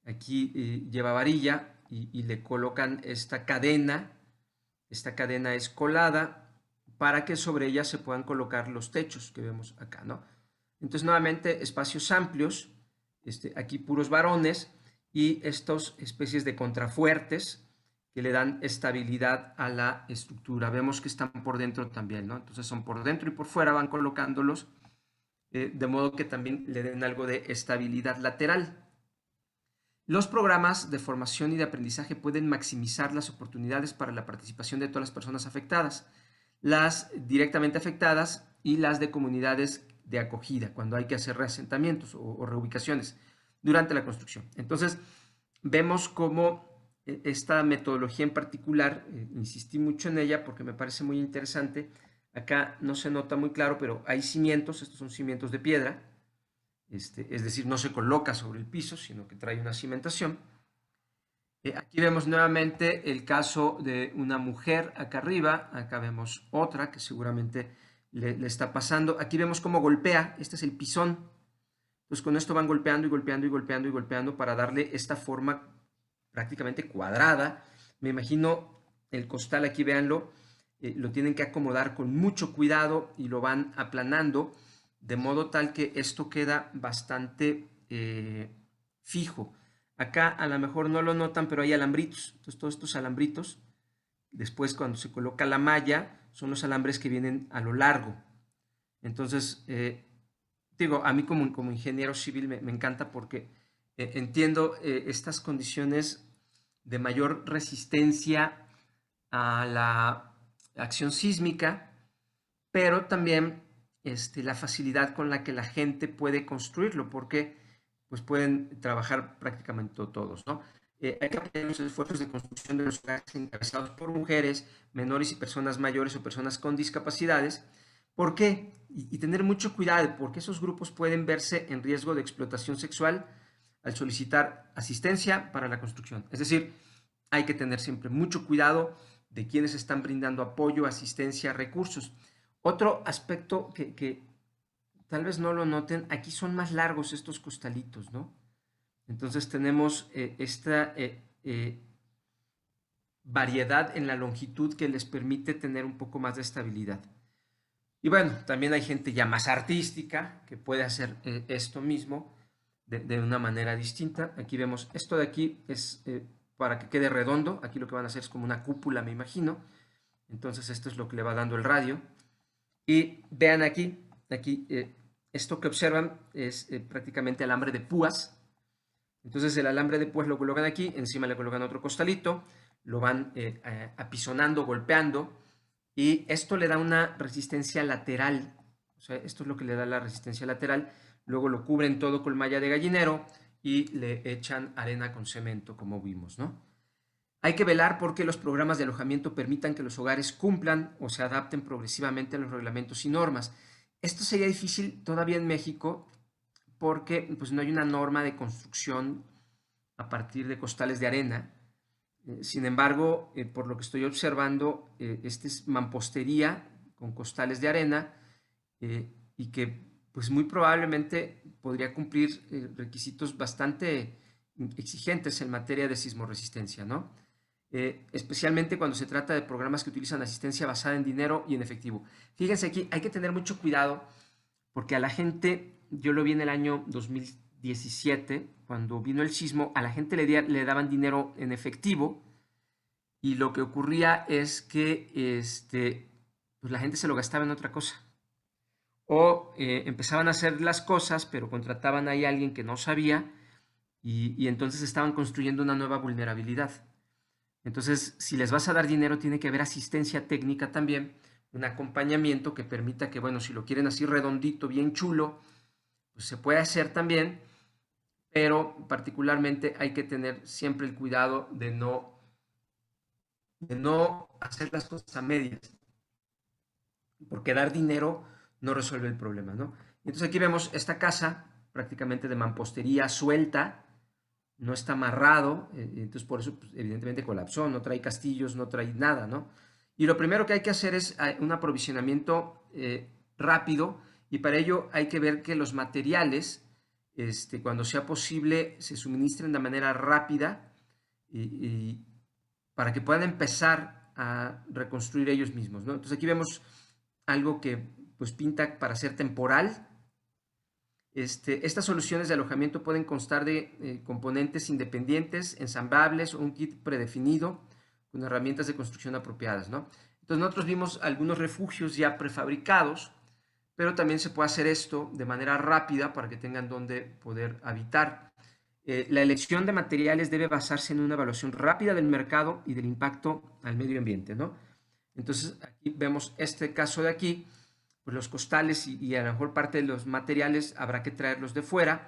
Aquí eh, lleva varilla y, le colocan esta cadena. Esta cadena es colada para que sobre ella se puedan colocar los techos que vemos acá, ¿no? Entonces, nuevamente, espacios amplios, este, aquí puros varones y estos especies de contrafuertes que le dan estabilidad a la estructura. Vemos que están por dentro también, ¿no? Entonces son por dentro y por fuera, van colocándolos, eh, de modo que también le den algo de estabilidad lateral. Los programas de formación y de aprendizaje pueden maximizar las oportunidades para la participación de todas las personas afectadas, las directamente afectadas y las de comunidades de acogida, cuando hay que hacer reasentamientos o reubicaciones durante la construcción. Entonces, vemos cómo e, esta metodología en particular, eh, insistí mucho en ella porque me parece muy interesante. Acá no se nota muy claro, pero hay cimientos, estos son cimientos de piedra, este, es decir, no se coloca sobre el piso, sino que trae una cimentación. Eh, aquí vemos nuevamente el caso de una mujer acá arriba, acá vemos otra que seguramente le, está pasando. Aquí vemos cómo golpea, este es el pisón. Pues con esto van golpeando y golpeando y golpeando y golpeando para darle esta forma prácticamente cuadrada. Me imagino el costal, aquí véanlo, eh, lo tienen que acomodar con mucho cuidado y lo van aplanando, de modo tal que esto queda bastante eh, fijo. Acá a lo mejor no lo notan, pero hay alambritos. Entonces todos estos alambritos, después cuando se coloca la malla, son los alambres que vienen a lo largo. Entonces, eh, digo, a mí como, como ingeniero civil me, me encanta porque eh, entiendo eh, estas condiciones de mayor resistencia a la acción sísmica, pero también este, la facilidad con la que la gente puede construirlo, porque pues pueden trabajar prácticamente todos, ¿no? Eh, hay que apoyar los esfuerzos de construcción de los hogares encabezados por mujeres, menores y personas mayores o personas con discapacidades. ¿Por qué? y, tener mucho cuidado, porque esos grupos pueden verse en riesgo de explotación sexual, al solicitar asistencia para la construcción. Es decir, hay que tener siempre mucho cuidado de quienes están brindando apoyo, asistencia, recursos. Otro aspecto que, tal vez no lo noten, aquí son más largos estos costalitos, ¿no? Entonces tenemos eh, esta eh, eh, variedad en la longitud que les permite tener un poco más de estabilidad. Y bueno, también hay gente ya más artística que puede hacer esto mismo de, una manera distinta. Aquí vemos esto de aquí es eh, para que quede redondo. Aquí lo que van a hacer es como una cúpula, me imagino. Entonces esto es lo que le va dando el radio. Y vean aquí, aquí eh, esto que observan es eh, prácticamente alambre de púas. Entonces el alambre de púas lo colocan aquí, encima le colocan otro costalito, lo van apisonando, golpeando. Y esto le da una resistencia lateral. sea, esto es lo que le da la resistencia lateral luego lo cubren todo con malla de gallinero y le echan arena con cemento, como vimos, ¿no? Hay que velar porque los programas de alojamiento permitan que los hogares cumplan o se adapten progresivamente a los reglamentos y normas. Esto sería difícil todavía en México porque pues, no hay una norma de construcción a partir de costales de arena. Eh, sin embargo, eh, por lo que estoy observando, eh, esta es mampostería con costales de arena y que pues muy probablemente podría cumplir eh, requisitos bastante exigentes en materia de sismoresistencia, ¿no? Eh, especialmente cuando se trata de programas que utilizan asistencia basada en dinero y en efectivo. Fíjense aquí, hay que tener mucho cuidado porque a la gente, yo lo vi en el año 2017, cuando vino el sismo, a la gente le, daban dinero en efectivo y lo que ocurría es que este, pues la gente se lo gastaba en otra cosa o eh, empezaban a hacer las cosas, pero contrataban ahí a alguien que no sabía y, entonces estaban construyendo una nueva vulnerabilidad. Entonces, si les vas a dar dinero, tiene que haber asistencia técnica también, un acompañamiento que permita que, bueno, si lo quieren así redondito, bien chulo, pues se puede hacer también, pero particularmente hay que tener siempre el cuidado de no, de no hacer las cosas a medias, porque dar dinero no resuelve el problema, ¿no? entonces aquí vemos esta casa prácticamente de mampostería suelta, no está amarrado, eh, entonces por eso pues, evidentemente colapsó, no trae castillos, no trae nada, ¿no? Y lo primero que hay que hacer es eh, un aprovisionamiento eh, rápido y para ello hay que ver que los materiales, este, cuando sea posible, se suministren de manera rápida para que puedan empezar a reconstruir ellos mismos. ¿no? Entonces aquí vemos algo que pues pinta para ser temporal. Este, estas soluciones de alojamiento pueden constar de eh, componentes independientes, ensamblables o un kit predefinido con herramientas de construcción apropiadas. ¿no? Entonces nosotros vimos algunos refugios ya prefabricados, pero también se puede hacer esto de manera rápida para que tengan donde poder habitar. Eh, la elección de materiales debe basarse en una evaluación rápida del mercado y del impacto al medio ambiente. Entonces aquí vemos este caso de aquí pues los costales y, a lo mejor parte de los materiales habrá que traerlos de fuera,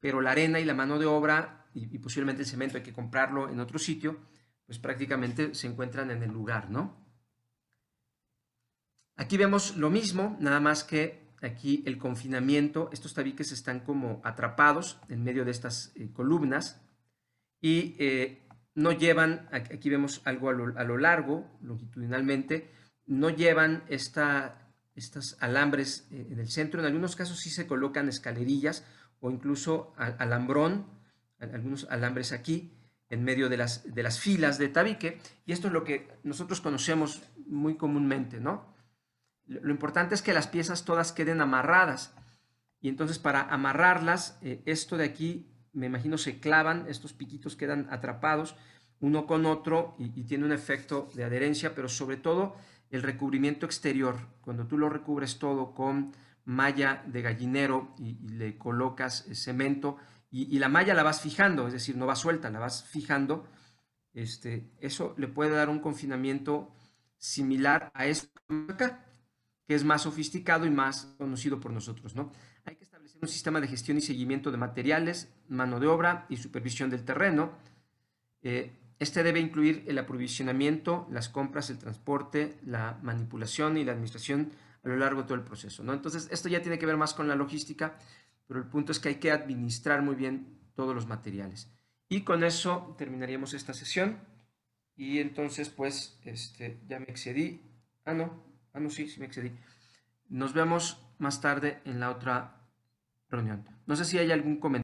pero la arena y la mano de obra y, posiblemente el cemento hay que comprarlo en otro sitio, pues prácticamente se encuentran en el lugar, ¿no? Aquí vemos lo mismo, nada más que aquí el confinamiento, estos tabiques están como atrapados en medio de estas eh, columnas y eh, no llevan, aquí vemos algo a lo, a lo largo, longitudinalmente, no llevan esta, estos alambres eh, en el centro. En algunos casos sí se colocan escalerillas o incluso alambrón, algunos alambres aquí en medio de las, de las filas de tabique. Y esto es lo que nosotros conocemos muy comúnmente, ¿no? Lo importante es que las piezas todas queden amarradas. Y entonces para amarrarlas, eh, esto de aquí, me imagino, se clavan, estos piquitos quedan atrapados uno con otro y tiene un efecto de adherencia, pero sobre todo el recubrimiento exterior, cuando tú lo recubres todo con malla de gallinero y, le colocas eh, cemento y, la malla la vas fijando, es decir, no va suelta, la vas fijando, este, eso le puede dar un confinamiento similar a esto acá, que es más sofisticado y más conocido por nosotros. ¿no? Hay que establecer un sistema de gestión y seguimiento de materiales, mano de obra y supervisión del terreno. Eh, este debe incluir el aprovisionamiento, las compras, el transporte, la manipulación y la administración a lo largo de todo el proceso. ¿no? Entonces, esto ya tiene que ver más con la logística, pero el punto es que hay que administrar muy bien todos los materiales. Y con eso terminaríamos esta sesión. Y entonces, pues, este, ya me excedí. Ah, no, ah, no, sí, sí me excedí. Nos vemos más tarde en la otra reunión. No sé si hay algún comentario.